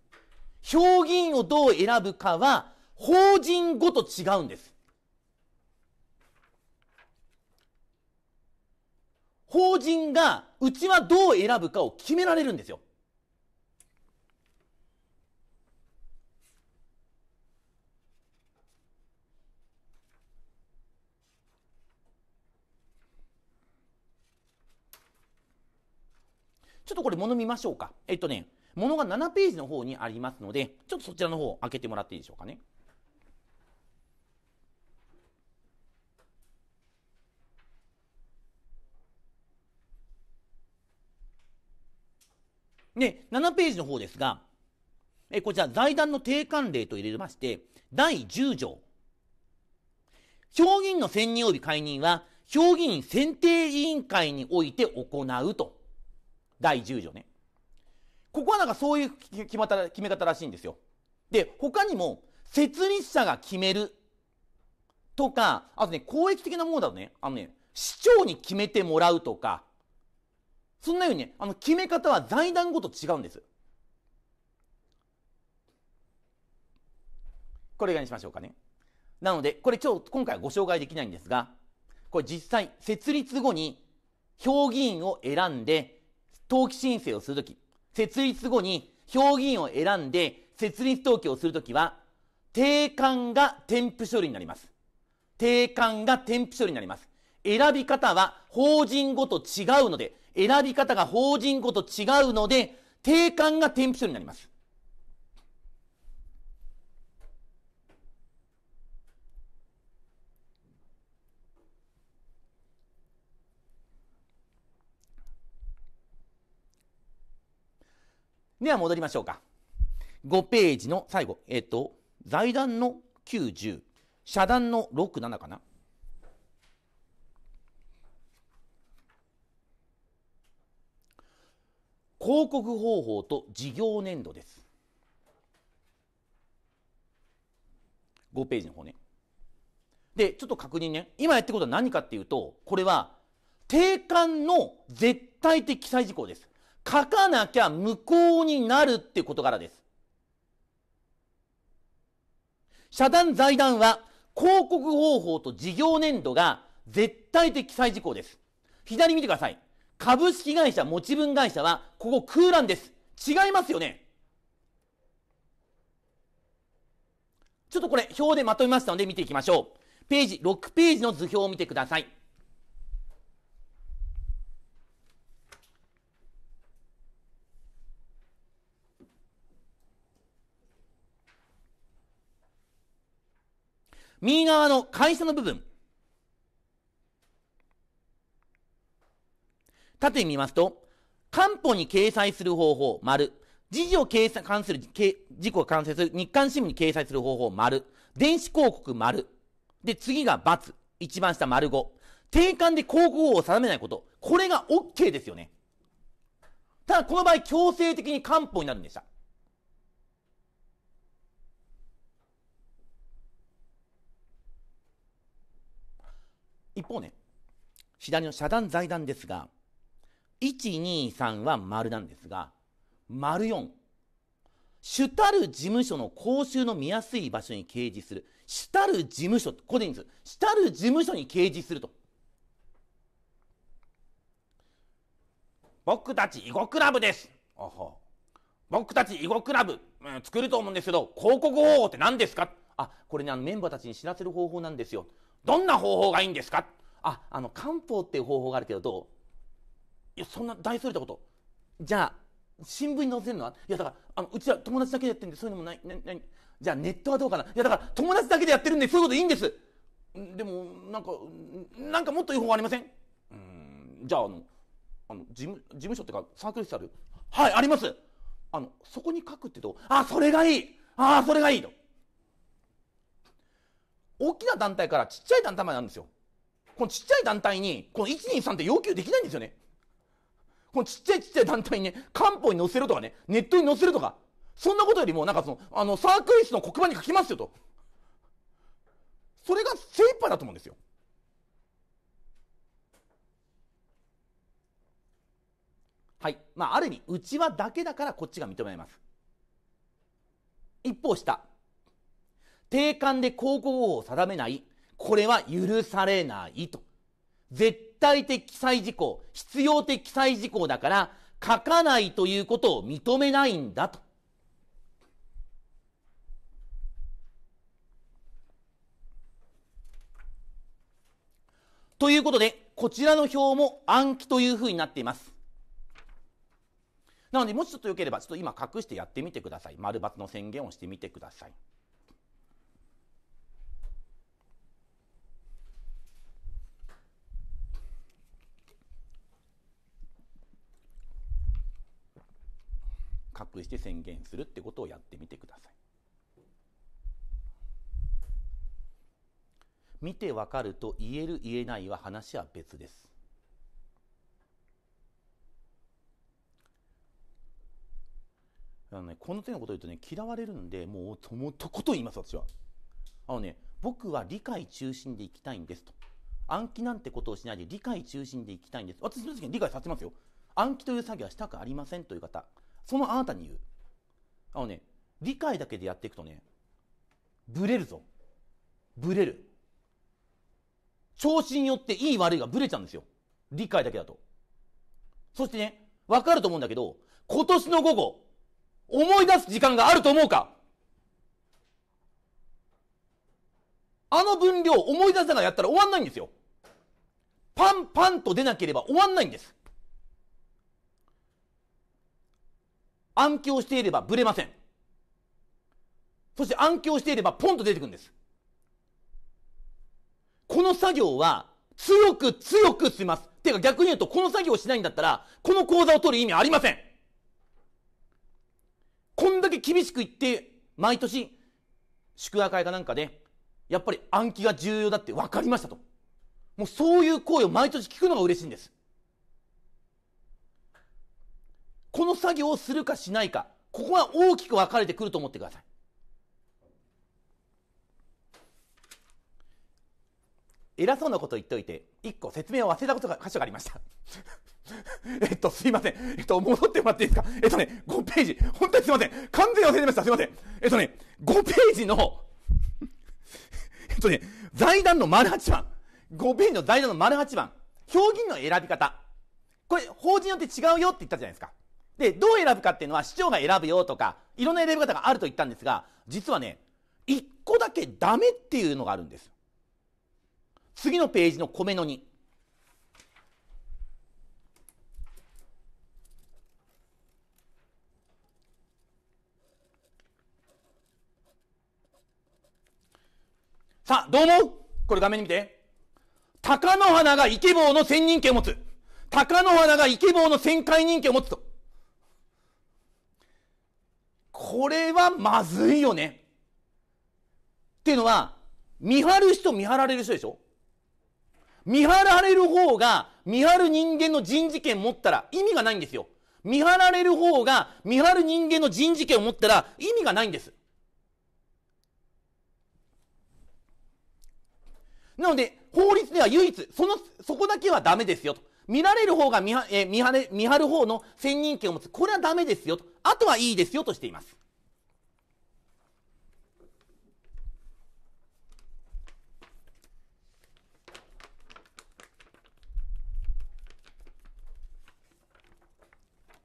評議員をどう選ぶかは、法人ごと違うんです。法人がうちはどう選ぶかを決められるんですよ。ちょっとこれ物見ましょうか。えっとね、物が7ページの方にありますので、ちょっとそちらの方を開けてもらっていいでしょうかね。で、7ページの方ですが、えこちら財団の定款例と入れまして、第10条。評議員の選任及び解任は、評議員選定委員会において行うと。第10条ね。ここはなんかそういう決まった決め方らしいんですよ。で、他にも、設立者が決めるとか、あとね、公益的なものだとね、あのね、市長に決めてもらうとか、そんなようにね、あの、決め方は財団ごと違うんです。これ外にしましょうかね。なので、これちょっと今回はご紹介できないんですが、これ実際、設立後に、評議員を選んで、登記申請をするとき、設立後に評議員を選んで設立登記をするときは、定款が添付書類になります。定款が添付書類になります。選び方は法人ごと違うので、選び方が法人ごと違うので、定款が添付書になります。では戻りましょうか。5ページの最後、えっ、ー、と、財団の90、社団の6、7かな。広告方法と事業年度です。5ページの方ね。で、ちょっと確認ね。今やってることは何かっていうと、これは、定款の絶対的記載事項です。書かなきゃ無効になるって事柄です。社団財団は広告方法と事業年度が絶対的記載事項です。左見てください。株式会社、持ち分会社は、ここ空欄です。違いますよね。ちょっとこれ、表でまとめましたので見ていきましょう。ページ、6ページの図表を見てください。右側の会社の部分。縦に見ますと、官報に掲載する方法、丸。時事を掲載関する、事故を関する日刊新聞に掲載する方法、丸。電子広告、丸。で、次が×。一番下、丸5。定款で広告を定めないこと。これが OK ですよね。ただ、この場合、強制的に官報になるんでした。一方ね、左の遮断財団ですが、123は丸なんですが、丸4。主たる事務所の公衆の見やすい場所に掲示する。主たる事務所、ここでいいんです。主たる事務所に掲示すると。僕たち囲碁クラブですあは僕たち囲碁クラブ、うん、作ると思うんですけど、広告方法って何ですかあ、これね、あのメンバーたちに知らせる方法なんですよ。どんな方法がいいんですかあ、あの、漢方っていう方法があるけどどういや、そんな大それたこと。じゃあ、新聞に載せるのはいや、だから、あの、うちは友達だけでやってるんで、そういうのもない、な、なにじゃあネットはどうかないや、だから友達だけでやってるんで、そういうこといいんです。でも、なんか、なんかもっといい方法ありませんうん、じゃあ、あの、あの、事務、事務所っていうか、サークル室あるはい、あります。あの、そこに書くってと、あ、それがいいあ、それがいいと。大きな団体からちっちゃい団体まであんですよ。このちっちゃい団体に、この123って要求できないんですよね。このちっちゃいちっちゃい団体にね、官報に載せるとかね、ネットに載せるとか、そんなことよりも、なんかその、あの、サークルスの黒板に書きますよと。それが精一杯だと思うんですよ。はい。まあ、ある意味、内輪だけだからこっちが認めます。一方、下。定款で高校を定めない。これは許されないと。絶対的記載事項、必要的記載事項だから、書かないということを認めないんだと。ということで、こちらの表も暗記というふうになっています。なので、もしちょっとよければ、ちょっと今隠してやってみてください。丸×の宣言をしてみてください。隠して宣言するってことをやってみてください。見てわかると言える言えないは話は別です。あのね、この手のこと言うとね、嫌われるんで、もうともとこと言います、私は。あのね、僕は理解中心でいきたいんですと。暗記なんてことをしないで理解中心でいきたいんです。私の時に理解させますよ。暗記という作業はしたくありませんという方。そのあなたに言う。あのね、理解だけでやっていくとね、ブレるぞ。ブレる。調子によっていい悪いがブレちゃうんですよ。理解だけだと。そしてね、わかると思うんだけど、今年の午後、思い出す時間があると思うかあの分量思い出せながらやったら終わんないんですよ。パンパンと出なければ終わんないんです。暗記をしていればぶれません。そして暗記をしていればポンと出てくるんです。この作業は強く強くします。てか逆に言うとこの作業をしないんだったらこの講座を取る意味ありません。こんだけ厳しく言って毎年祝賀会かなんかでやっぱり暗記が重要だって分かりましたと。もうそういう声を毎年聞くのが嬉しいんです。この作業をするかしないか、ここが大きく分かれてくると思ってください。偉そうなこと言っておいて、一個説明を忘れたことが箇所がありました。えっと、すいません。えっと、戻ってもらっていいですかえっとね、5ページ。本当にすいません。完全に忘れてました。すいません。えっとね、5ページの えっとね、財団の丸8番。5ページの財団の丸8番。表現の選び方。これ、法人によって違うよって言ったじゃないですか。で、どう選ぶかっていうのは市長が選ぶよとか、いろんな選び方があると言ったんですが、実はね、一個だけダメっていうのがあるんです。次のページの米の2。さあ、どう思うこれ画面に見て。貴乃花がイケボーの専任権を持つ。貴乃花がイケボーの旋回人権を持つと。これはまずいよね。っていうのは、見張る人見張られる人でしょ見張られる方が見張る人間の人事権持ったら意味がないんですよ。見張られる方が見張る人間の人事権を持ったら意味がないんです。なので、法律では唯一、その、そこだけはダメですよと。見られる方が見は、えー、見張れ見張る方の専任権を持つ。これはダメですよと。あとはいいですよとしています。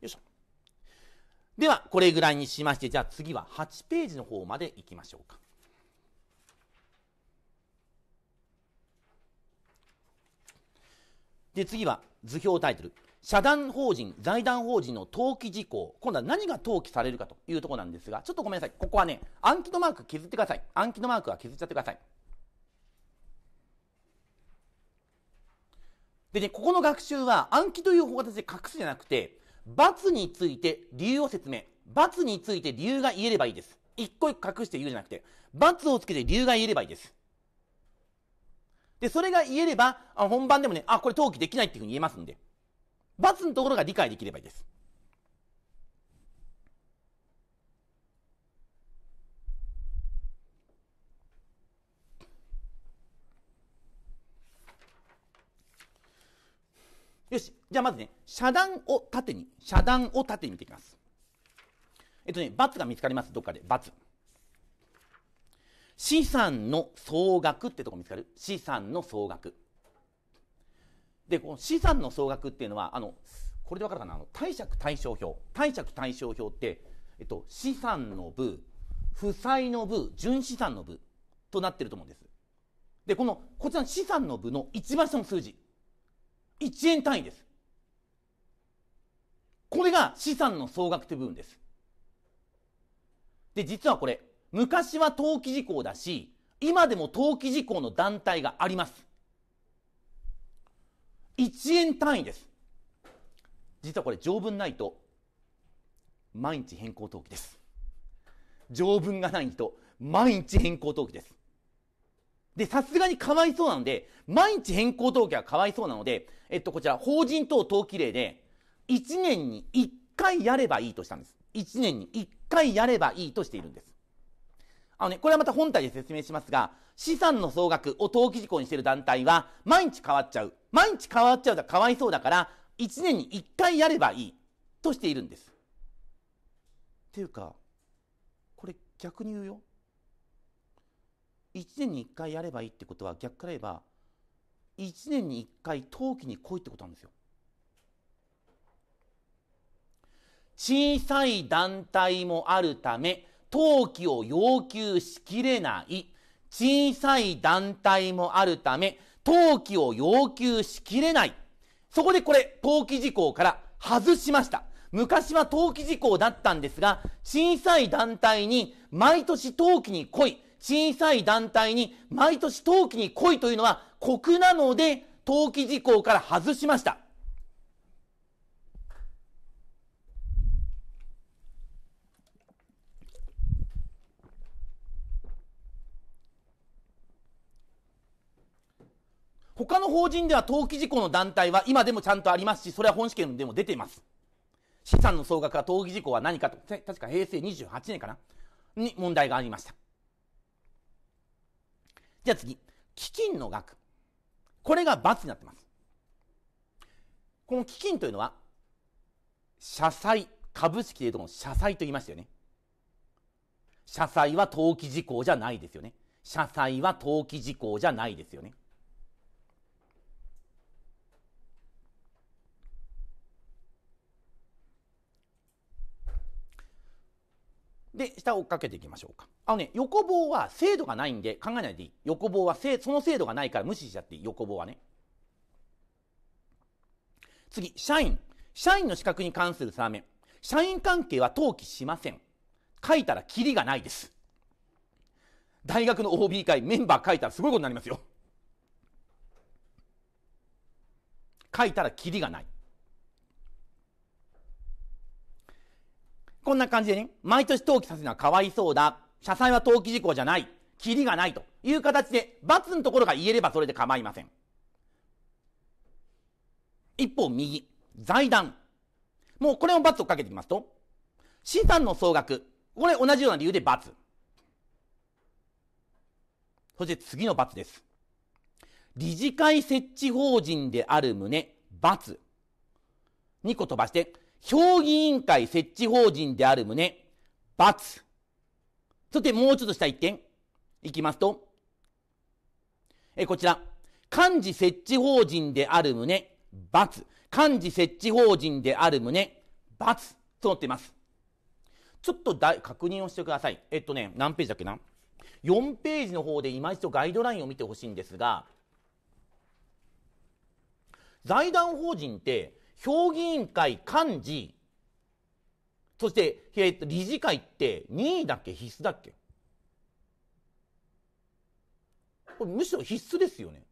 よいしょ。では、これぐらいにしまして、じゃあ次は8ページの方まで行きましょうか。で、次は図表タイトル。社団法人、財団法人の登記事項。今度は何が登記されるかというとこなんですが、ちょっとごめんなさい。ここはね、暗記のマーク削ってください。暗記のマークは削っちゃってください。でね、ここの学習は暗記という方形で隠すじゃなくて、罰について理由を説明。罰について理由が言えればいいです。一個一個隠して言うじゃなくて、罰をつけて理由が言えればいいです。で、それが言えれば、あ本番でもね、あ、これ登記できないっていうふうに言えますんで、罰のところが理解できればいいです。よし。じゃあまずね、遮断を縦に、遮断を縦に見ていきます。えっとね、罰が見つかります。どっかで。罰。資産の総額ってとこ見つかる資産の総額。で、この資産の総額っていうのは、あの、これで分かるかなあの、貸借対照表。貸借対照表って、えっと、資産の部、負債の部、純資産の部となってると思うんです。で、この、こちらの資産の部の一番下の数字。1円単位です。これが資産の総額という部分です。で、実はこれ、昔は登記事項だし、今でも登記事項の団体があります。1円単位です。実はこれ条文ないと、毎日変更登記です。条文がない人、毎日変更登記です。で、さすがにかわいそうなので、毎日変更登記はかわいそうなので、えっと、こちら、法人等登記例で、1年に1回やればいいとしたんです。1年に1回やればいいとしているんです。あのね、これはまた本体で説明しますが、資産の総額を登記事項にしている団体は、毎日変わっちゃう。毎日変わっちゃうとかわいそうだから、1年に1回やればいい。としているんです。っていうか、これ逆に言うよ。1年に1回やればいいってことは、逆から言えば、1年に1回登記に来いってことなんですよ。小さい団体もあるため、登記を要求しきれない小さい団体もあるため、登記を要求しきれない。そこでこれ、登記事項から外しました。昔は登記事項だったんですが、小さい団体に毎年登記に来い、小さい団体に毎年登記に来いというのは酷なので、登記事項から外しました。他の法人では登記事項の団体は今でもちゃんとありますし、それは本試験でも出ています。資産の総額は登記事項は何かと、確か平成28年かなに問題がありました。じゃあ次、基金の額。これが罰になってます。この基金というのは、社債、株式でいうとの社債と言いましたよね。社債は登記事項じゃないですよね。社債は登記事項じゃないですよね。で、下を追っかけていきましょうか。あのね、横棒は精度がないんで考えないでいい。横棒は精、その精度がないから無視しちゃっていい。横棒はね。次、社員。社員の資格に関する3面。社員関係は登記しません。書いたらキリがないです。大学の OB 会メンバー書いたらすごいことになりますよ。書いたらキリがない。こんな感じでね、毎年登記させるのはかわいそうだ。社債は登記事項じゃない。キリがないという形で、罰のところが言えればそれで構いません。一方右、財団。もうこれも罰をかけてきますと、資産の総額。これ同じような理由で罰。そして次の罰です。理事会設置法人である旨、罰。2個飛ばして、評議委員会設置法人である旨、罰。そしてもうちょっとした一点、いきますと、えこちら、幹事設置法人である旨、罰。幹事設置法人である旨、罰。と載っています。ちょっとだ確認をしてください。えっとね、何ページだっけな ?4 ページの方で今一度ガイドラインを見てほしいんですが、財団法人って評議員会幹事、そして、えっと、理事会って任意だっけ必須だっけこれむしろ必須ですよね。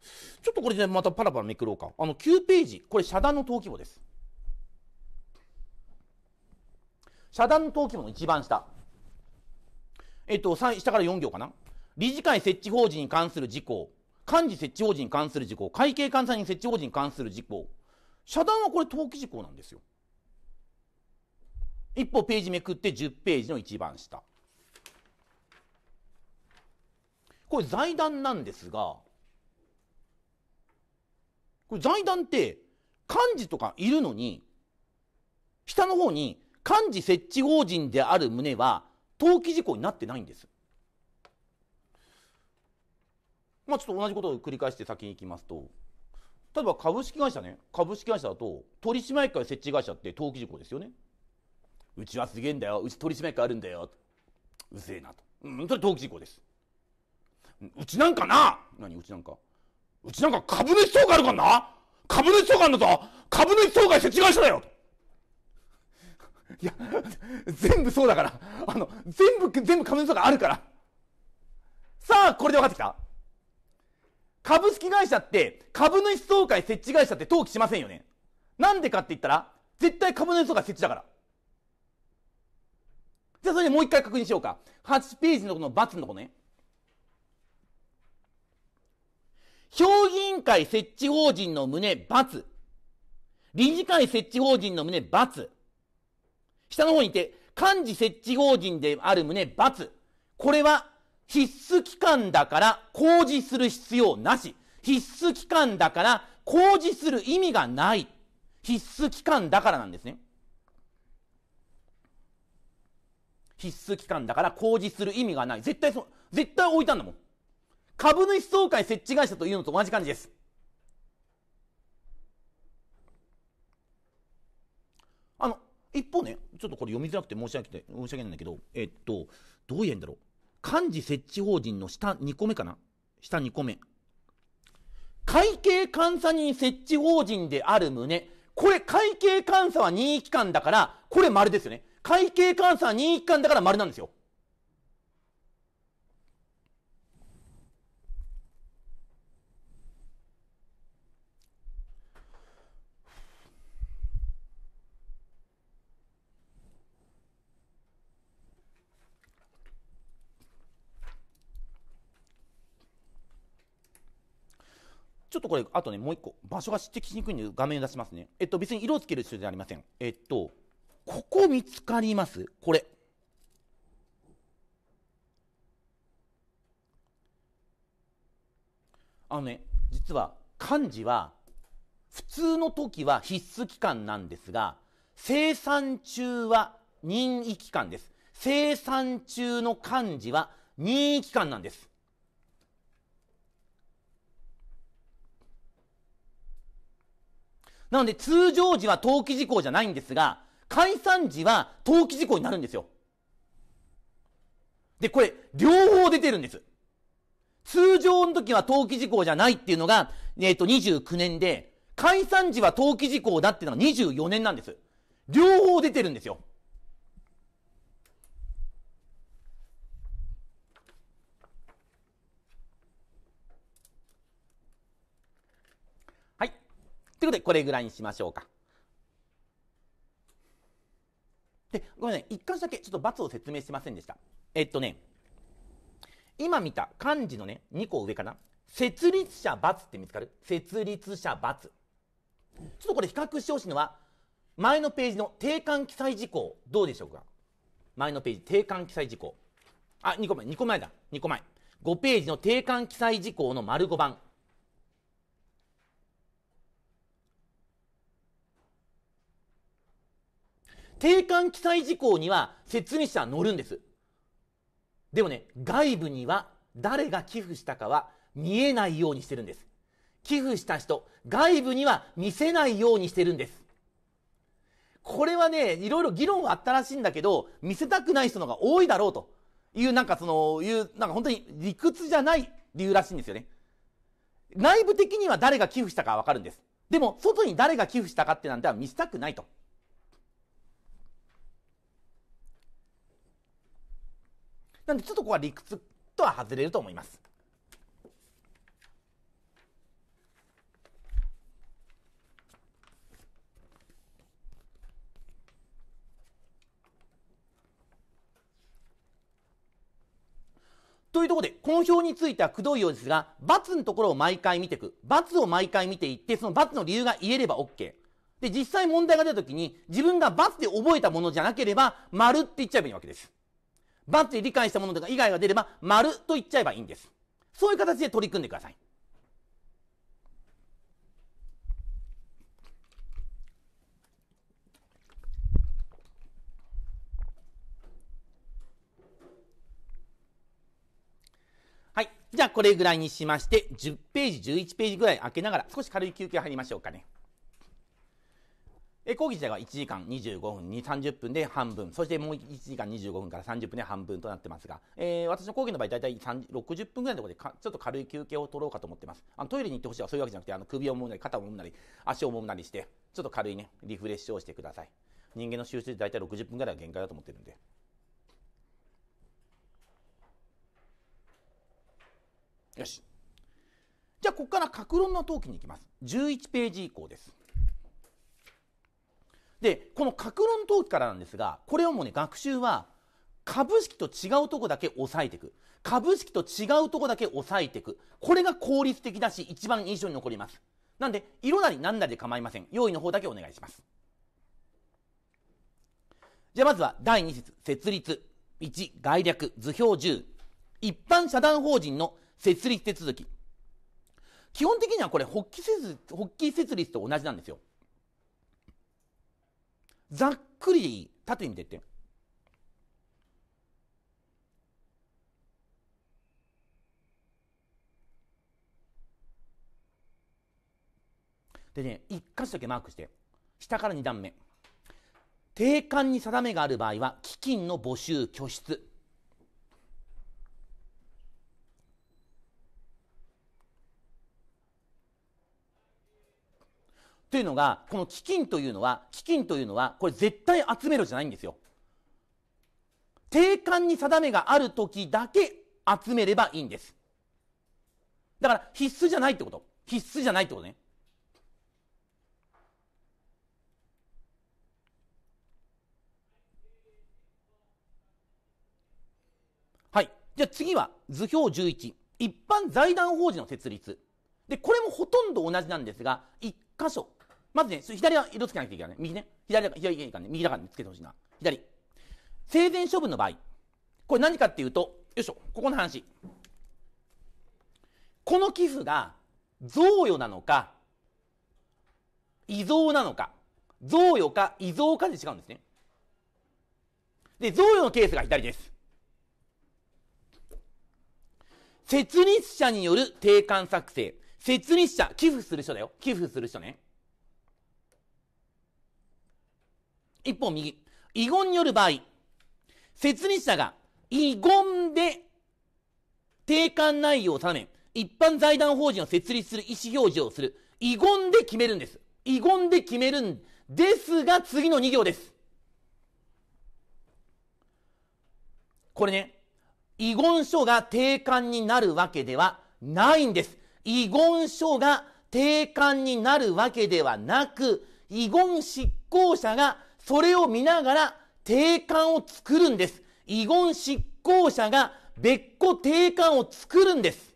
ちょっとこれでまたパラパラめくろうか。あの9ページ、これ社団の登記簿です。社団の登記簿の一番下。えっと、下から4行かな。理事会設置法人に関する事項。幹事設置法人に関する事項、会計監査人設置法人に関する事項、遮断はこれ登記事項なんですよ。一歩ページめくって10ページの一番下。これ財団なんですが、これ財団って幹事とかいるのに、下の方に幹事設置法人である旨は登記事項になってないんです。まあ、ちょっと同じことを繰り返して先に行きますと、例えば株式会社ね、株式会社だと、取締役会設置会社って登記事項ですよね。うちはすげえんだよ、うち取締役会あるんだよ、うぜえなと。うん、それ登記事項です。うちなんかな何うちなんか。うちなんか株主総会あるからな株主総会るんだぞ株主総会設置会社だよいや、全部そうだから。あの、全部、全部株主総会あるから。さあ、これで分かってきた株式会社って株主総会設置会社って登記しませんよね。なんでかって言ったら、絶対株主総会設置だから。じゃあそれでもう一回確認しようか。8ページのこの×のとこね。評議員会設置法人の旨×。理事会設置法人の旨×。下の方にいて、幹事設置法人である旨×。これは必須期間だから工事する必要なし。必須期間だから工事する意味がない。必須期間だからなんですね。必須期間だから工事する意味がない。絶対そ、絶対置いたんだもん。株主総会設置会社というのと同じ感じです。あの、一方ね、ちょっとこれ読みづらくて申し訳ない、申し訳ないんだけど、えっと、どう言えんだろう。幹事設置法人の下2個目かな下2個目。会計監査人設置法人である旨。これ会計監査は任意機関だから、これ丸ですよね。会計監査は任意機関だから丸なんですよ。ちょっとこれ、あとね、もう一個、場所が指摘しにくいんで画面を出しますね。えっと、別に色をつける必要じゃありません。えっと、ここ見つかりますこれ。あのね、実は漢字は、普通の時は必須期間なんですが、生産中は任意期間です。生産中の漢字は任意期間なんです。なので通常時は登記事項じゃないんですが、解散時は登記事項になるんですよ。で、これ、両方出てるんです。通常の時は登記事項じゃないっていうのが、えっ、ー、と、29年で、解散時は登記事項だっていうのが24年なんです。両方出てるんですよ。ということで、これぐらいにしましょうか。で、ごめんなさい。一箇所だけちょっと罰を説明しませんでした。えっとね、今見た漢字のね、2個上かな。設立者罰って見つかる設立者罰。ちょっとこれ比較してほしいのは、前のページの定款記載事項、どうでしょうか前のページ、定款記載事項。あ、2個前、2個前だ。2個前。5ページの定款記載事項の丸5番。定款記載事項には説明書は載るんです。でもね、外部には誰が寄付したかは見えないようにしてるんです。寄付した人、外部には見せないようにしてるんです。これはね、いろいろ議論はあったらしいんだけど、見せたくない人のが多いだろうという、なんかその、いう、なんか本当に理屈じゃない理由らしいんですよね。内部的には誰が寄付したかわかるんです。でも、外に誰が寄付したかってなんては見せたくないと。なんでちょっとここは理屈とは外れると思います。というところで、この表についてはくどいようですが、×のところを毎回見ていく。×を毎回見ていって、その×の理由が言えれば OK。で、実際問題が出た時に、自分が×で覚えたものじゃなければ、丸って言っちゃえばいいわけです。バッチリ理解したものとか以外が出れば、丸と言っちゃえばいいんです。そういう形で取り組んでください。はい。じゃあ、これぐらいにしまして、10ページ、11ページぐらい開けながら、少し軽い休憩入りましょうかね。え講義自体は1時間25分に30分で半分、そしてもう1時間25分から30分で半分となってますが、えー、私の講義の場合、大体60分ぐらいのところでか、ちょっと軽い休憩を取ろうかと思ってます。あのトイレに行ってほしいはそういうわけじゃなくて、あの首を揉むなり、肩を揉むなり、足を揉むなりして、ちょっと軽いね、リフレッシュをしてください。人間の習性、で大体60分ぐらいが限界だと思ってるんで。よし。じゃあ、ここから格論の登記に行きます。11ページ以降です。でこの格論投機からなんですがこれをもうね学習は株式と違うとこだけ抑えていく株式と違うとこだけ抑えていくこれが効率的だし一番印象に残りますなんで色なり何なりで構いません用意の方だけお願いしますじゃあまずは第2節設立1概略図表10一般社団法人の設立手続き基本的にはこれ発起設立と同じなんですよざっくり縦に出てでね1箇所だけマークして下から2段目定款に定めがある場合は基金の募集拠出というのが、この基金というのは、基金というのは、これ絶対集めろじゃないんですよ。定款に定めがある時だけ集めればいいんです。だから必須じゃないってこと。必須じゃないってことね。はい。じゃあ次は図表11。一般財団法人の設立。で、これもほとんど同じなんですが、1箇所まずね、左は色つけなきゃいけない右ね。左だから、左いかね。右だからね。つけてほしいな。左。生前処分の場合。これ何かっていうと、よいしょ、ここの話。この寄付が贈与なのか、遺贈なのか、贈与か遺贈かで違うんですね。で、贈与のケースが左です。設立者による定款作成。設立者、寄付する人だよ。寄付する人ね。一方右。遺言による場合、設立者が遺言で定款内容を定め、一般財団法人を設立する意思表示をする。遺言で決めるんです。遺言で決めるんですが、次の2行です。これね、遺言書が定款になるわけではないんです。遺言書が定款になるわけではなく、遺言執行者がそれを見ながら定款を作るんです。遺言執行者が別個定款を作るんです。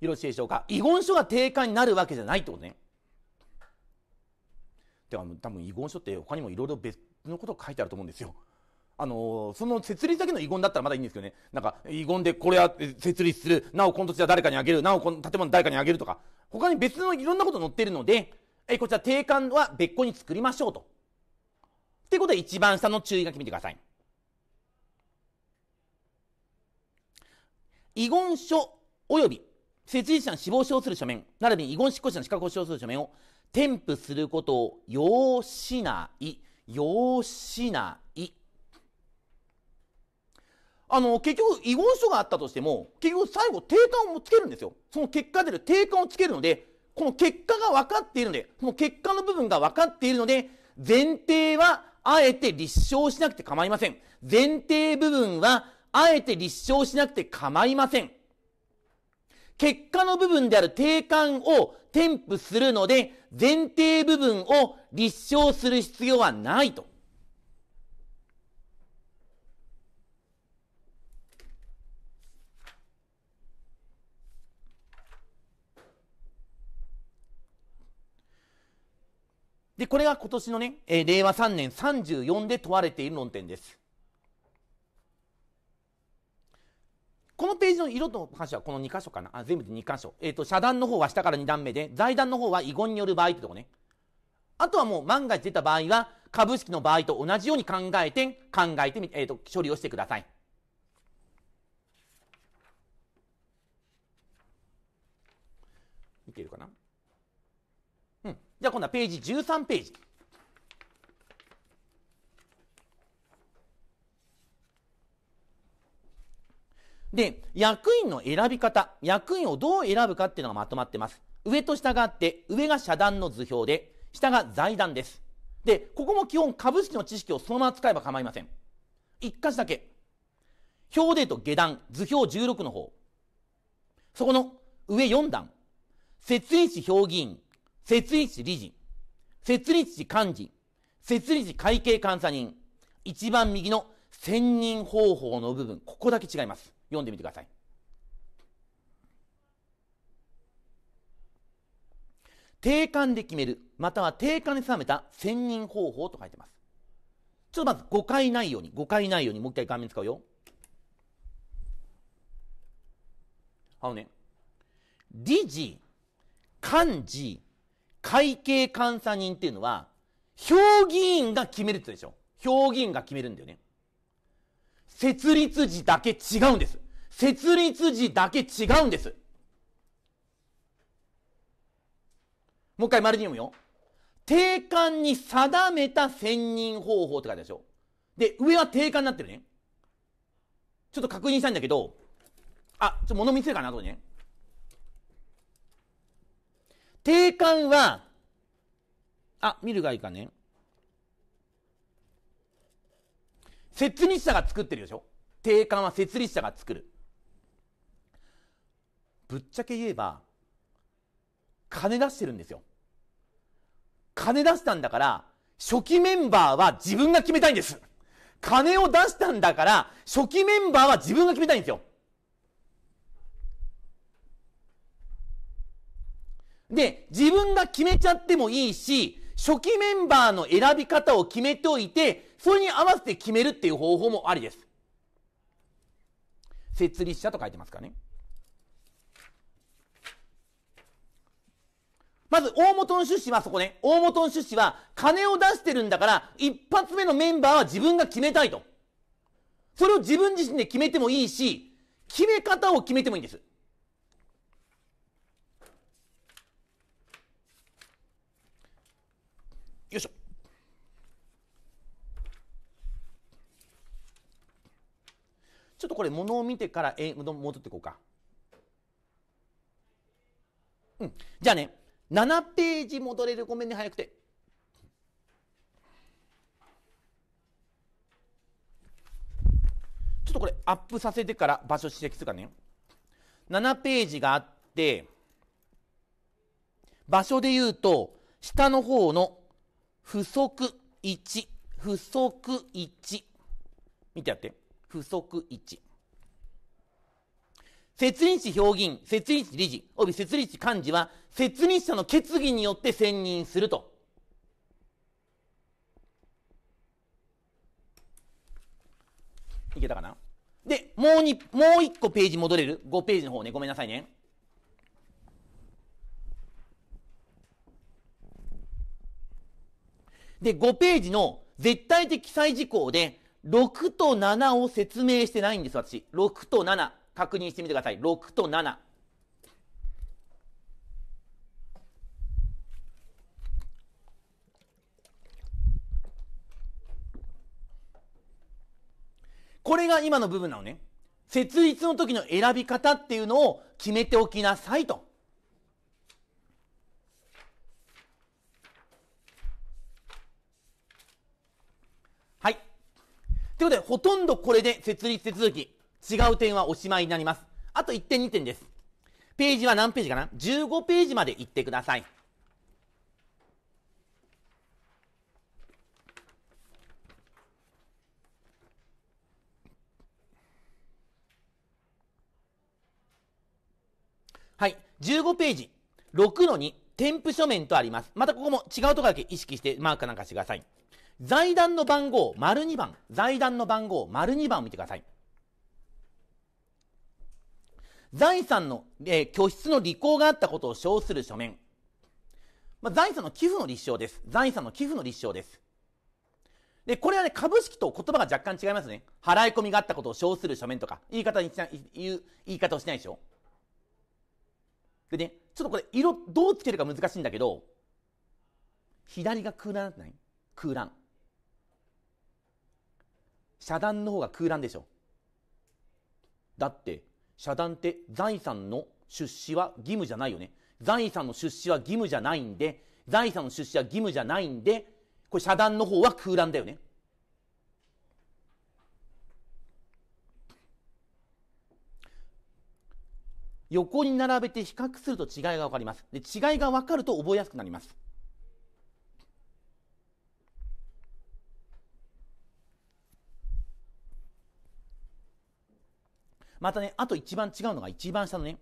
よろしいでしょうか遺言書が定価になるわけじゃないってことね。ては、多分遺言書って他にもいろいろ別のこと書いてあると思うんですよ。あのー、その設立だけの遺言だったらまだいいんですけどね。なんか、遺言でこれは設立する。なお、この土地は誰かにあげる。なお、この建物誰かにあげるとか。他に別のいろんなこと載ってるので、え、こちら定款は別個に作りましょうと。ってことで一番下の注意書き見てください。遺言書及び設立者の死亡を称する書面、並びに遺言執行者の資格を称する書面を添付することを要しない。要しない。あの、結局、遺言書があったとしても、結局最後、定款をつけるんですよ。その結果出る定款をつけるので、この結果が分かっているので、その結果の部分が分かっているので、前提はあえて立証しなくて構いません。前提部分はあえて立証しなくて構いません。結果の部分である定冠を添付するので、前提部分を立証する必要はないと。で、これが今年のね、えー、令和3年34で問われている論点です。このページの色と話はこの2箇所かな。あ、全部で2箇所。えっ、ー、と、遮断の方は下から2段目で、財団の方は遺言による場合ってとこね。あとはもう万が一出た場合は、株式の場合と同じように考えて、考えてみ、えっ、ー、と、処理をしてください。見てるかなうん。じゃあ今度はページ13ページ。で、役員の選び方、役員をどう選ぶかっていうのがまとまってます。上と下があって、上が社団の図表で、下が財団です。で、ここも基本株式の知識をそのまま使えば構いません。一箇所だけ。表でと下段、図表16の方。そこの上4段。設立評議員、設立理事、設立幹事、設立会計監査人。一番右の選任方法の部分、ここだけ違います。読んでみてください。定款で決める、または定款で定めた選任方法と書いてます。ちょっとまず誤解ないように、誤解ないようにもう一回画面使うよ。あのね、理事、幹事、会計監査人っていうのは、評議員が決めるって言っでしょ。評議員が決めるんだよね。設立時だけ違うんです。設立時だけ違うんです。もう一回丸に読むよ。定款に定めた選任方法って書いてあるでしょ。で、上は定款になってるね。ちょっと確認したいんだけど、あ、ちょっと物見せるかな、とでね。定款は、あ、見るがいいかね。設立者が作ってるでしょ定款は設立者が作る。ぶっちゃけ言えば、金出してるんですよ。金出したんだから、初期メンバーは自分が決めたいんです。金を出したんだから、初期メンバーは自分が決めたいんですよ。で、自分が決めちゃってもいいし、初期メンバーの選び方を決めておいて、それに合わせて決めるっていう方法もありです。設立者と書いてますからね。まず、大元の出資はそこね。大元の出資は、金を出してるんだから、一発目のメンバーは自分が決めたいと。それを自分自身で決めてもいいし、決め方を決めてもいいんです。よいしょ。ちょっとこれ、ものを見てから、え、戻っていこうか。うん。じゃあね。7ページ戻れるごめんね早くて。ちょっとこれアップさせてから場所指摘するからね。7ページがあって、場所で言うと、下の方の不足1、不足1。見てやって。不足1。設立評議員、設立理事、及び設立幹事は、設立者の決議によって選任すると。いけたかなで、もうに、もう一個ページ戻れる ?5 ページの方ね。ごめんなさいね。で、5ページの絶対的記載事項で、6と7を説明してないんです、私。6と7。確認してみてください。6と7。これが今の部分なのね。設立の時の選び方っていうのを決めておきなさいと。はい。ということで、ほとんどこれで設立手続き違う点はおしまいになります。あと1点2点です。ページは何ページかな ?15 ページまで行ってください。はい。15ページ、6の2、添付書面とあります。またここも違うところだけ意識してマークなんかしてください。財団の番号、丸2番。財団の番号、丸2番を見てください。財産の、えー、拠出の履行があったことを称する書面。まあ、財産の寄付の立証です。財産の寄付の立証です。で、これはね、株式と言葉が若干違いますね。払い込みがあったことを称する書面とか、言い方にしない、言う、言い方をしないでしょでね、ちょっとこれ、色、どうつけるか難しいんだけど、左が空欄ない空欄。遮断の方が空欄でしょ。だって、社団って財産の出資は義務じゃないよね。財産の出資は義務じゃないんで、財産の出資は義務じゃないんで、これ社団の方は空欄だよね。横に並べて比較すると違いがわかります。で違いがわかると覚えやすくなります。またね、あと一番違うのが一番下のね、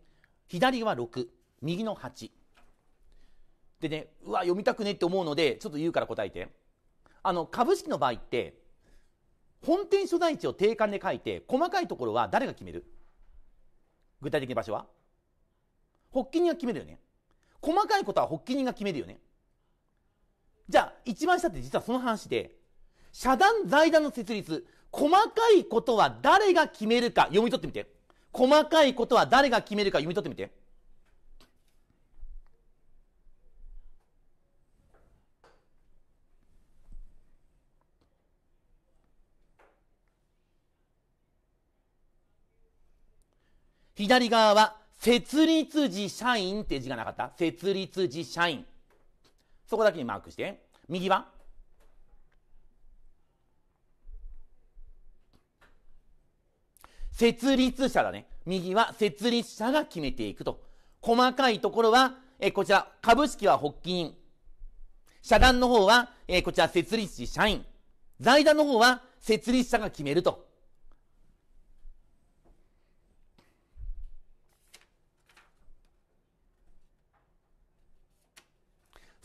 左は6、右の8。でね、うわ、読みたくねって思うので、ちょっと言うから答えて。あの、株式の場合って、本店所在地を定款で書いて、細かいところは誰が決める具体的な場所は発起人が決めるよね。細かいことは発起人が決めるよね。じゃあ、一番下って実はその話で、社団財団の設立、細かいことは誰が決めるか読み取ってみて。細かいことは誰が決めるか読み取ってみて。左側は設立時社員って字がなかった設立時社員そこだけにマークして右は設立者だね。右は設立者が決めていくと。細かいところは、えこちら、株式は発起人。社団の方は、えこちら、設立社員。財団の方は、設立者が決めると。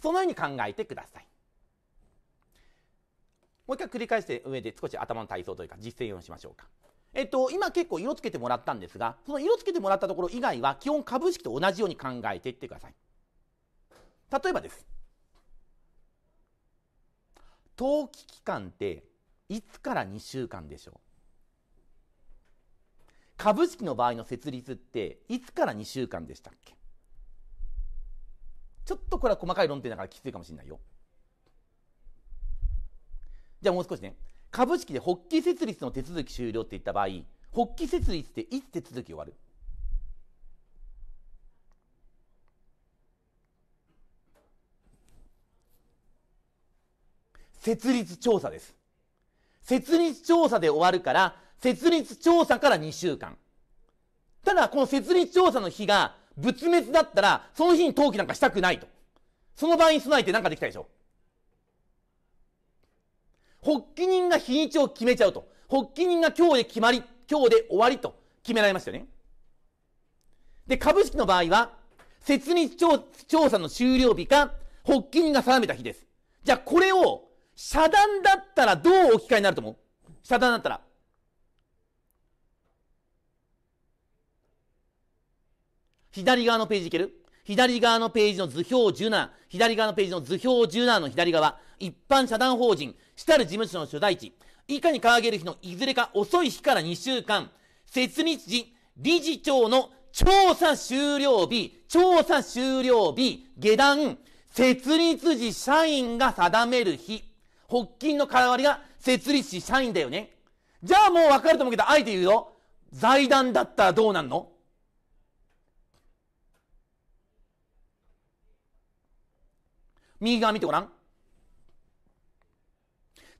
そのように考えてください。もう一回繰り返して上で少し頭の体操というか実践をしましょうか。えっと、今結構色つけてもらったんですが、その色つけてもらったところ以外は基本株式と同じように考えていってください。例えばです。登記期間っていつから2週間でしょう株式の場合の設立っていつから2週間でしたっけちょっとこれは細かい論点だからきついかもしれないよ。じゃあもう少しね。株式で発起設立の手続き終了って言った場合、発起設立っていつ手続き終わる設立調査です。設立調査で終わるから、設立調査から2週間。ただ、この設立調査の日が仏滅だったら、その日に登記なんかしたくないと。その場合に備えて何かできたでしょ発起人が日にちを決めちゃうと。発起人が今日で決まり、今日で終わりと決められましたよね。で、株式の場合は、設立調査の終了日か、発起人が定めた日です。じゃあこれを、遮断だったらどう置き換えになると思う遮断だったら。左側のページいける左側のページの図表17、左側のページの図表17の左側、一般社団法人、主たる事務所の所在地、以下に掲げる日のいずれか遅い日から2週間、設立時、理事長の調査終了日、調査終了日、下段、設立時社員が定める日。発金の代わりが設立時社員だよね。じゃあもうわかると思うけど、あえて言うよ。財団だったらどうなんの右側見てごらん。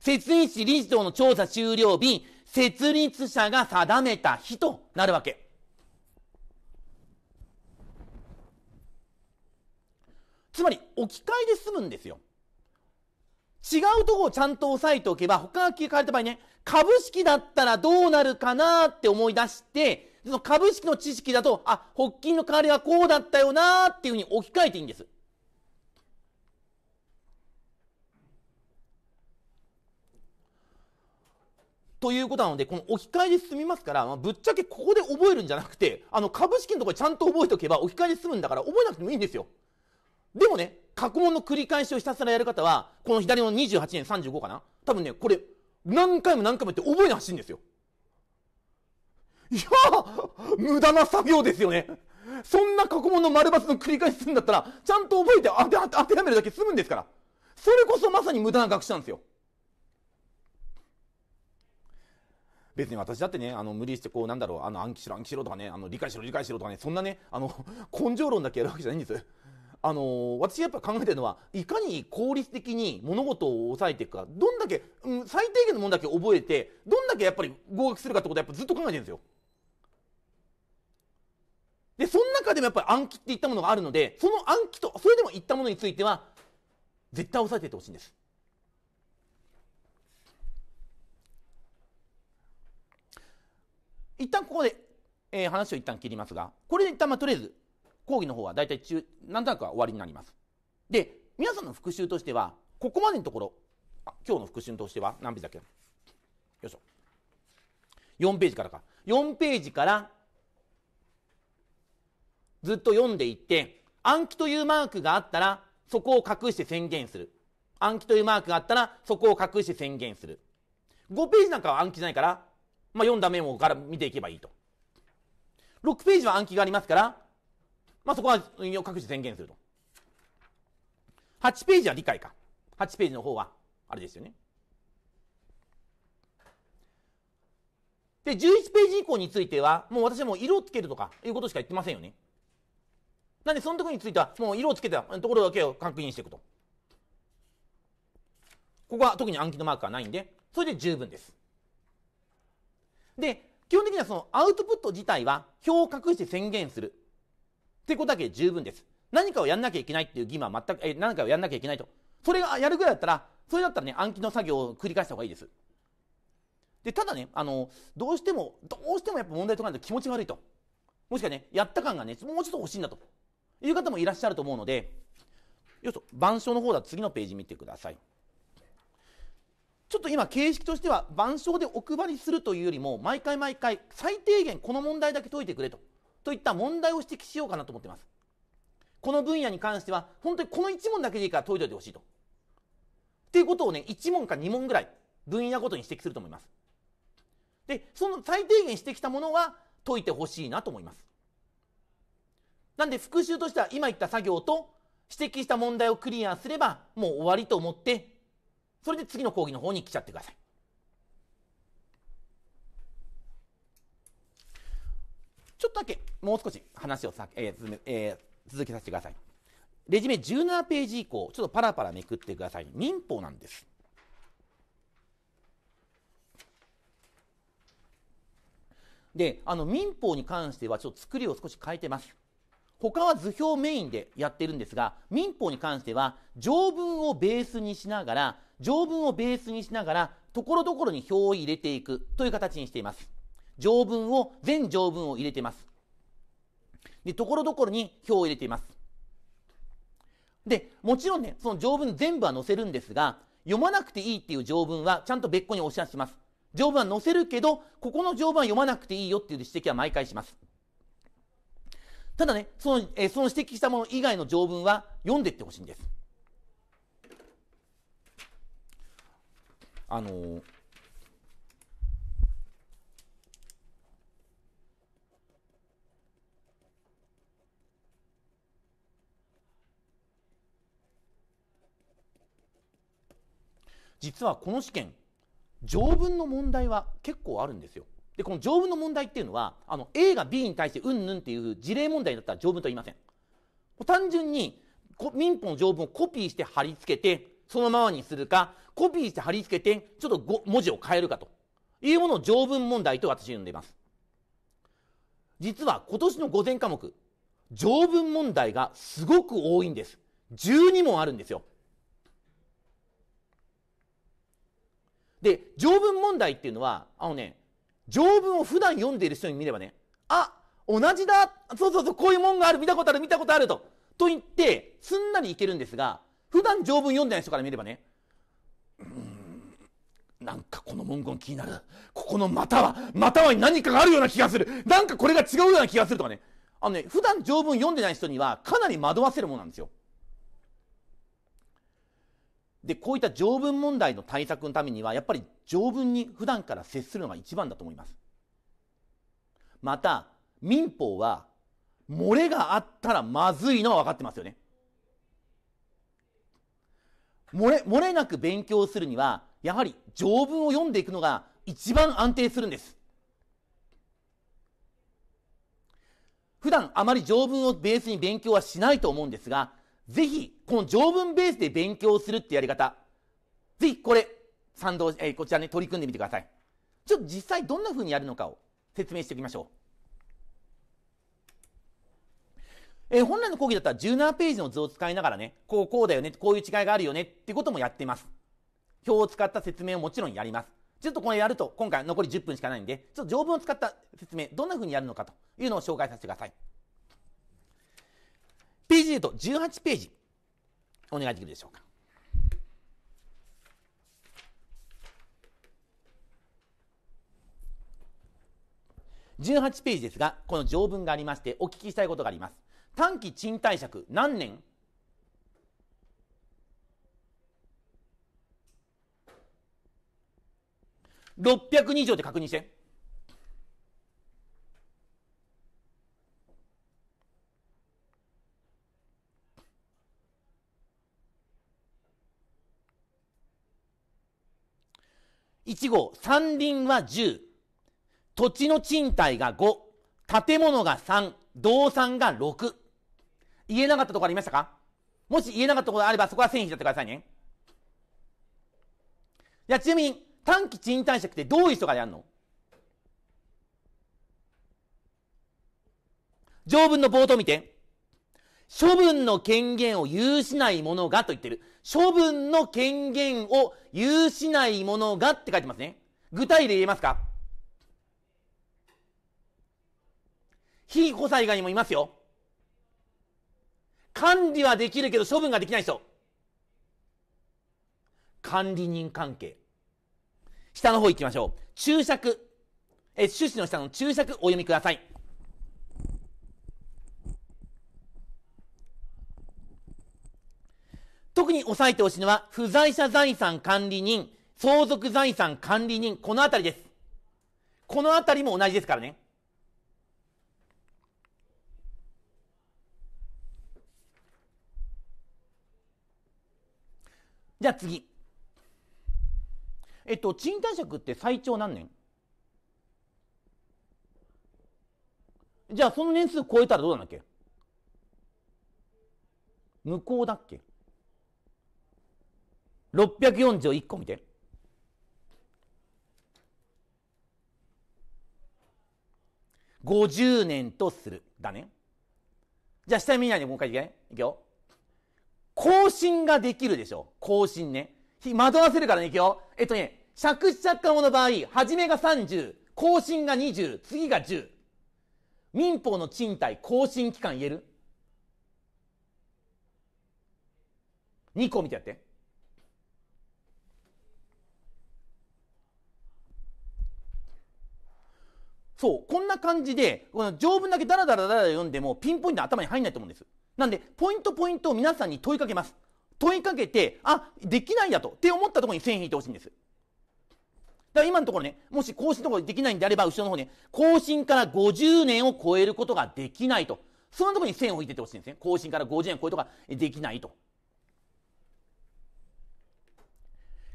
設立士理事長の調査終了日、設立者が定めた日となるわけ。つまり置き換えで済むんですよ。違うとこをちゃんと押さえておけば、他が消えられた場合ね、株式だったらどうなるかなって思い出して、その株式の知識だと、あ、発金の代わりはこうだったよなっていうふうに置き換えていいんです。ということなので、この置き換えで済みますから、まあ、ぶっちゃけここで覚えるんじゃなくて、あの、株式のところちゃんと覚えておけば置き換えで済むんだから覚えなくてもいいんですよ。でもね、過去問の繰り返しをひたすらやる方は、この左の28年35かな多分ね、これ、何回も何回もやって覚えなくていいんですよ。いや無駄な作業ですよね。そんな過去問の丸抜の繰り返しするんだったら、ちゃんと覚えて当て、当て、当てめるだけ済むんですから。それこそまさに無駄な学習なんですよ。別に私だってね、あの、無理して、こう、なんだろう、あの、暗記しろ、暗記しろとかね、あの、理解しろ、理解しろとかね、そんなね、あの、根性論だけやるわけじゃないんです。あのー、私やっぱ考えてるのはいかに効率的に物事を抑えていくかどんだけ、うん、最低限のものだけ覚えてどんだけやっぱり合格するかってことはやっぱずっと考えてるんですよ。でその中でもやっぱり暗記っていったものがあるのでその暗記とそれでもいったものについては絶対抑えていってほしいんです。一旦ここで、えー、話を一旦切りますが、これで一旦まあとりあえず講義の方は大体中、なんとなくは終わりになります。で、皆さんの復習としては、ここまでのところ、あ今日の復習としては何ページだっけよいしょ。4ページからか。4ページからずっと読んでいって、暗記というマークがあったら、そこを隠して宣言する。暗記というマークがあったら、そこを隠して宣言する。5ページなんかは暗記じゃないから、まあ、読んだメモから見ていけばいいと。6ページは暗記がありますから、まあ、そこは各自宣言すると。8ページは理解か。8ページの方は、あれですよね。で、11ページ以降については、もう私はもう色をつけるとかいうことしか言ってませんよね。なんで、そのところについては、もう色をつけたところだけを確認していくと。ここは特に暗記のマークはないんで、それで十分です。で、基本的にはそのアウトプット自体は表を隠して宣言する。ってことだけで十分です。何かをやんなきゃいけないっていう義務は全く、え、何かをやんなきゃいけないと。それがやるぐらいだったら、それだったらね、暗記の作業を繰り返した方がいいです。で、ただね、あの、どうしても、どうしてもやっぱ問題解かないと気持ち悪いと。もしくはね、やった感がね、もうちょっと欲しいんだと。いう方もいらっしゃると思うので、よいしょ、板書の方だは次のページ見てください。ちょっと今形式としては板書でお配りするというよりも毎回毎回最低限この問題だけ解いてくれとといった問題を指摘しようかなと思ってますこの分野に関しては本当にこの1問だけでいいから解いておいてほしいとっていうことをね1問か2問ぐらい分野ごとに指摘すると思いますでその最低限指摘したものは解いてほしいなと思いますなんで復習としては今言った作業と指摘した問題をクリアすればもう終わりと思ってそれで次の講義の方に来ちゃってください。ちょっとだけもう少し話をさ、えーえー、続けさせてください。レジュメ17ページ以降、ちょっとパラパラめくってください。民法なんです。で、あの民法に関してはちょっと作りを少し変えてます。他は図表メインでやってるんですが、民法に関しては条文をベースにしながら条文をベースにしながら、ところどころに表を入れていくという形にしています。条文を、全条文を入れています。で、ところどころに表を入れています。で、もちろんね、その条文全部は載せるんですが、読まなくていいっていう条文はちゃんと別個にお知らせします。条文は載せるけど、ここの条文は読まなくていいよっていう指摘は毎回します。ただね、その、えその指摘したもの以外の条文は読んでってほしいんです。あのー、実はこの試験条文の問題は結構あるんですよ。でこの条文の問題っていうのはあの A が B に対してうんぬんっていう事例問題だったら条文と言いません。単純に民法の条文をコピーして貼り付けてそのままにするかコピーして貼り付けて、ちょっと文字を変えるかというものを条文問題と私呼んでいます。実は今年の午前科目、条文問題がすごく多いんです。12問あるんですよ。で、条文問題っていうのは、あのね、条文を普段読んでいる人に見ればね、あ、同じだそうそうそう、こういうもんがある見たことある見たことあると、と言って、すんなりいけるんですが、普段条文読んでない人から見ればね、なんかこの文言気になる。ここのまたは、またはに何かがあるような気がする。なんかこれが違うような気がするとかね。あのね、普段条文読んでない人にはかなり惑わせるものなんですよ。で、こういった条文問題の対策のためには、やっぱり条文に普段から接するのが一番だと思います。また、民法は、漏れがあったらまずいのは分かってますよね。漏れ、漏れなく勉強するには、やはり条文を読んでいくのが一番安定するんです普段あまり条文をベースに勉強はしないと思うんですがぜひこの条文ベースで勉強するってやり方ぜひこれ賛同、えー、こちらね取り組んでみてくださいちょっと実際どんなふうにやるのかを説明しておきましょう、えー、本来の講義だったら17ページの図を使いながらねこうこうだよねこういう違いがあるよねってこともやっています表を使った説明をもちろんやります。ちょっとこれやると、今回残り10分しかないんで、ちょっと条文を使った説明、どんな風にやるのかというのを紹介させてください。ページでいうと18ページ、お願いできるでしょうか。18ページですが、この条文がありまして、お聞きしたいことがあります。短期賃貸借何年6 0 2条で確認して1号、山林は10、土地の賃貸が5、建物が3、動産が6。言えなかったところありましたかもし言えなかったことがあれば、そこは線引いちゃってくださいね。いや、ちなみに、短期賃貸借ってどういう人がやるの条文の冒頭見て。処分の権限を有しない者がと言ってる。処分の権限を有しない者がって書いてますね。具体で言えますか非以災にもいますよ。管理はできるけど処分ができない人。管理人関係。下の方行きましょう。注釈。え、趣旨の下の注釈お読みください。特に押さえてほしいのは、不在者財産管理人、相続財産管理人、このあたりです。このあたりも同じですからね。じゃあ次。えっと、賃貸借って最長何年じゃあ、その年数超えたらどうなんだっけ無効だっけ6 0を1個見て。50年とする。だね。じゃあ、下見ないでもう一回いけないくよ。更新ができるでしょ。更新ね。惑わせるからね、いくよ。えっとね、借地借家の場合、初めが30、更新が20、次が10。民法の賃貸更新期間言える ?2 個見てやって。そう、こんな感じで、この条文だけダラダラダラ読んでもピンポイント頭に入んないと思うんです。なんで、ポイントポイントを皆さんに問いかけます。問いかけて、あ、できないやと、って思ったところに線引いてほしいんです。だから今のところね、もし更新とろできないんであれば、後ろの方ね、更新から50年を超えることができないと。そのところに線を置いててほしいんですね。更新から50年を超えることができないと。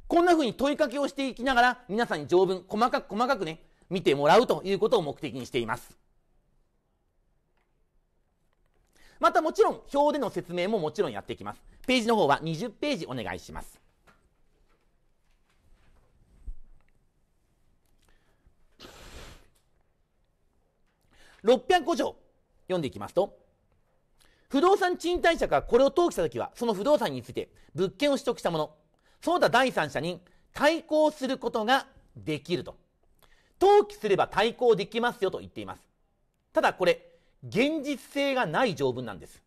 こんなふうに問いかけをしていきながら、皆さんに条文、細かく細かくね、見てもらうということを目的にしています。またもちろん、表での説明ももちろんやっていきます。ページの方は20ページお願いします。605条読んでいきますと不動産賃貸者がこれを登記した時は、その不動産について物件を取得したもの、その他第三者に対抗することができると。登記すれば対抗できますよと言っています。ただこれ、現実性がない条文なんです。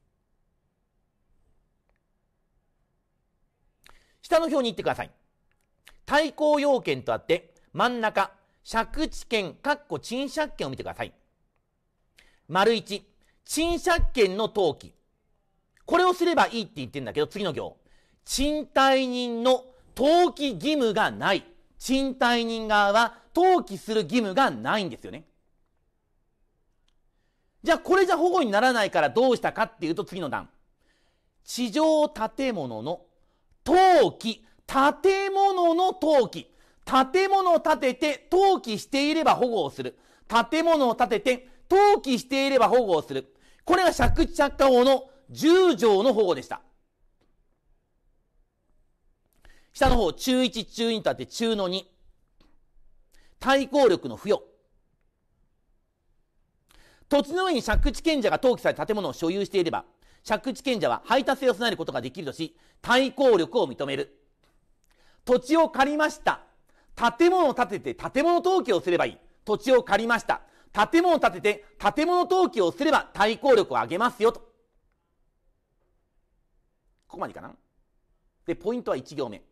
下の表に行ってください。対抗要件とあって、真ん中、借地権、かっこ賃借権を見てください。丸一、賃借権の登記。これをすればいいって言ってんだけど、次の行。賃貸人の登記義務がない。賃貸人側は登記する義務がないんですよね。じゃあ、これじゃ保護にならないからどうしたかっていうと、次の段。地上建物の登記。建物の登記。建物を建てて登記していれば保護をする。建物を建てて登記していれば保護をする。これが借地借家法の10条の保護でした。下の方、中1、中2とあって中の2。対抗力の付与。土地の上に借地権者が登記された建物を所有していれば、借地権者は配達性を備えることができるとし、対抗力を認める。土地を借りました。建物を建てて建物登記をすればいい。土地を借りました。建物を建てて、建物登記をすれば対抗力を上げますよと。ここまでかなで、ポイントは1行目。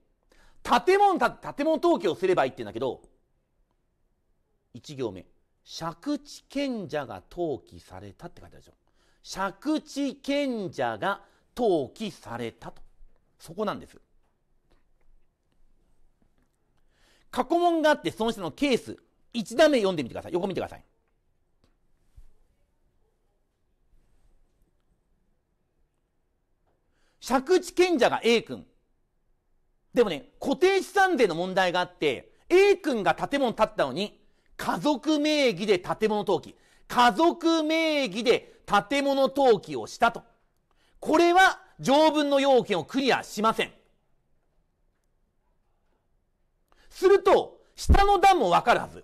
建物、建物登記をすればいいって言うんだけど、1行目。借地権者が登記されたって書いてあるでしょ。借地権者が登記されたと。そこなんです。過去問があって、その人のケース、1段目読んでみてください。横見てください。借地権者が A 君。でもね、固定資産税の問題があって、A 君が建物建ったのに、家族名義で建物登記、家族名義で建物登記をしたと。これは条文の要件をクリアしません。すると、下の段もわかるはず。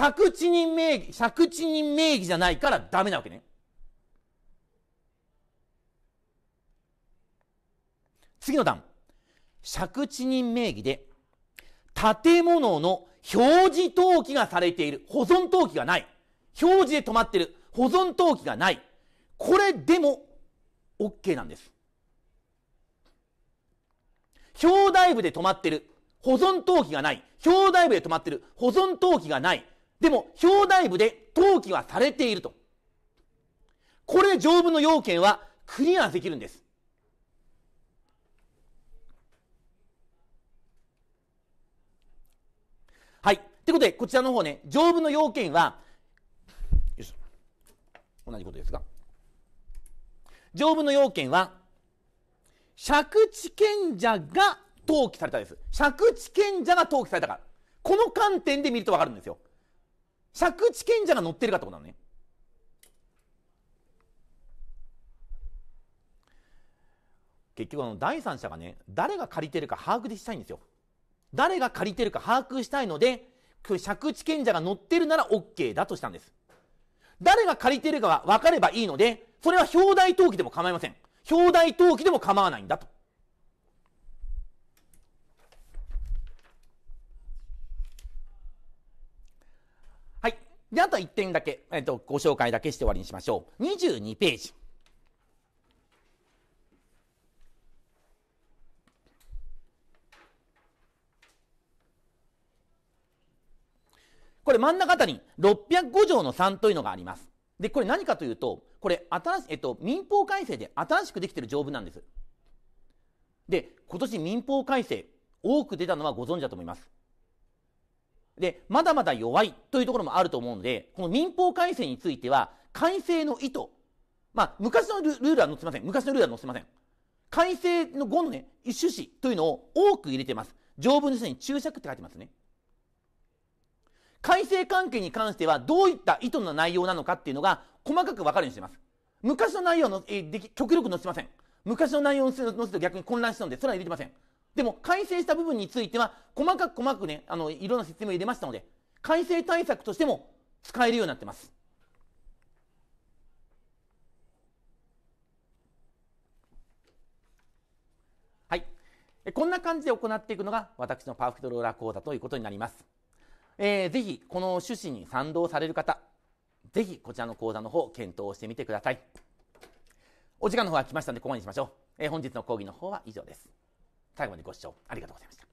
借地人名義、借地人名義じゃないからダメなわけね。次の段。借地人名義で、建物の表示登記がされている。保存登記がない。表示で止まってる。保存登記がない。これでも OK なんです。表題部で止まってる。保存登記がない。表題部で止まってる。保存登記がない。でも、表題部で登記はされていると。これで条文の要件はクリアできるんです。はい。ということで、こちらの方ね、条文の要件は、よし同じことですが、条文の要件は、借地権者が登記されたです。借地権者が登記されたから。この観点で見るとわかるんですよ。借地権者が乗ってるかってことなのね。結局の第三者がね誰が借りてるか把握したいんですよ誰が借りてるか把握したいので借地権者が乗ってるなら OK だとしたんです誰が借りてるかは分かればいいのでそれは表題登記でも構いません表題登記でも構わないんだとで、あと1点だけ、えっ、と、ご紹介だけして終わりにしましょう。22ページ。これ真ん中あたりに605条の3というのがあります。で、これ何かというと、これ新し、えっと、民法改正で新しくできてる条文なんです。で、今年民法改正、多く出たのはご存知だと思います。で、まだまだ弱いというところもあると思うので、この民法改正については、改正の意図、まあ、昔のルールは載せません。昔のルールは載せません。改正の後のね、趣旨というのを多く入れてます。条文の下に注釈って書いてますね。改正関係に関しては、どういった意図の内容なのかっていうのが、細かく分かるようにしてます。昔の内容の、えー、でき極力載せません。昔の内容を載せると逆に混乱しるので、それは入れてません。でも改正した部分については細かく細かくねあのいろんな説明を入れましたので改正対策としても使えるようになってます。はい、こんな感じで行っていくのが私のパーフェクトローラー講座ということになります。えー、ぜひこの趣旨に賛同される方ぜひこちらの講座の方検討してみてください。お時間の方は来ましたのでここまでにしましょう。えー、本日の講義の方は以上です。最後までご視聴ありがとうございました。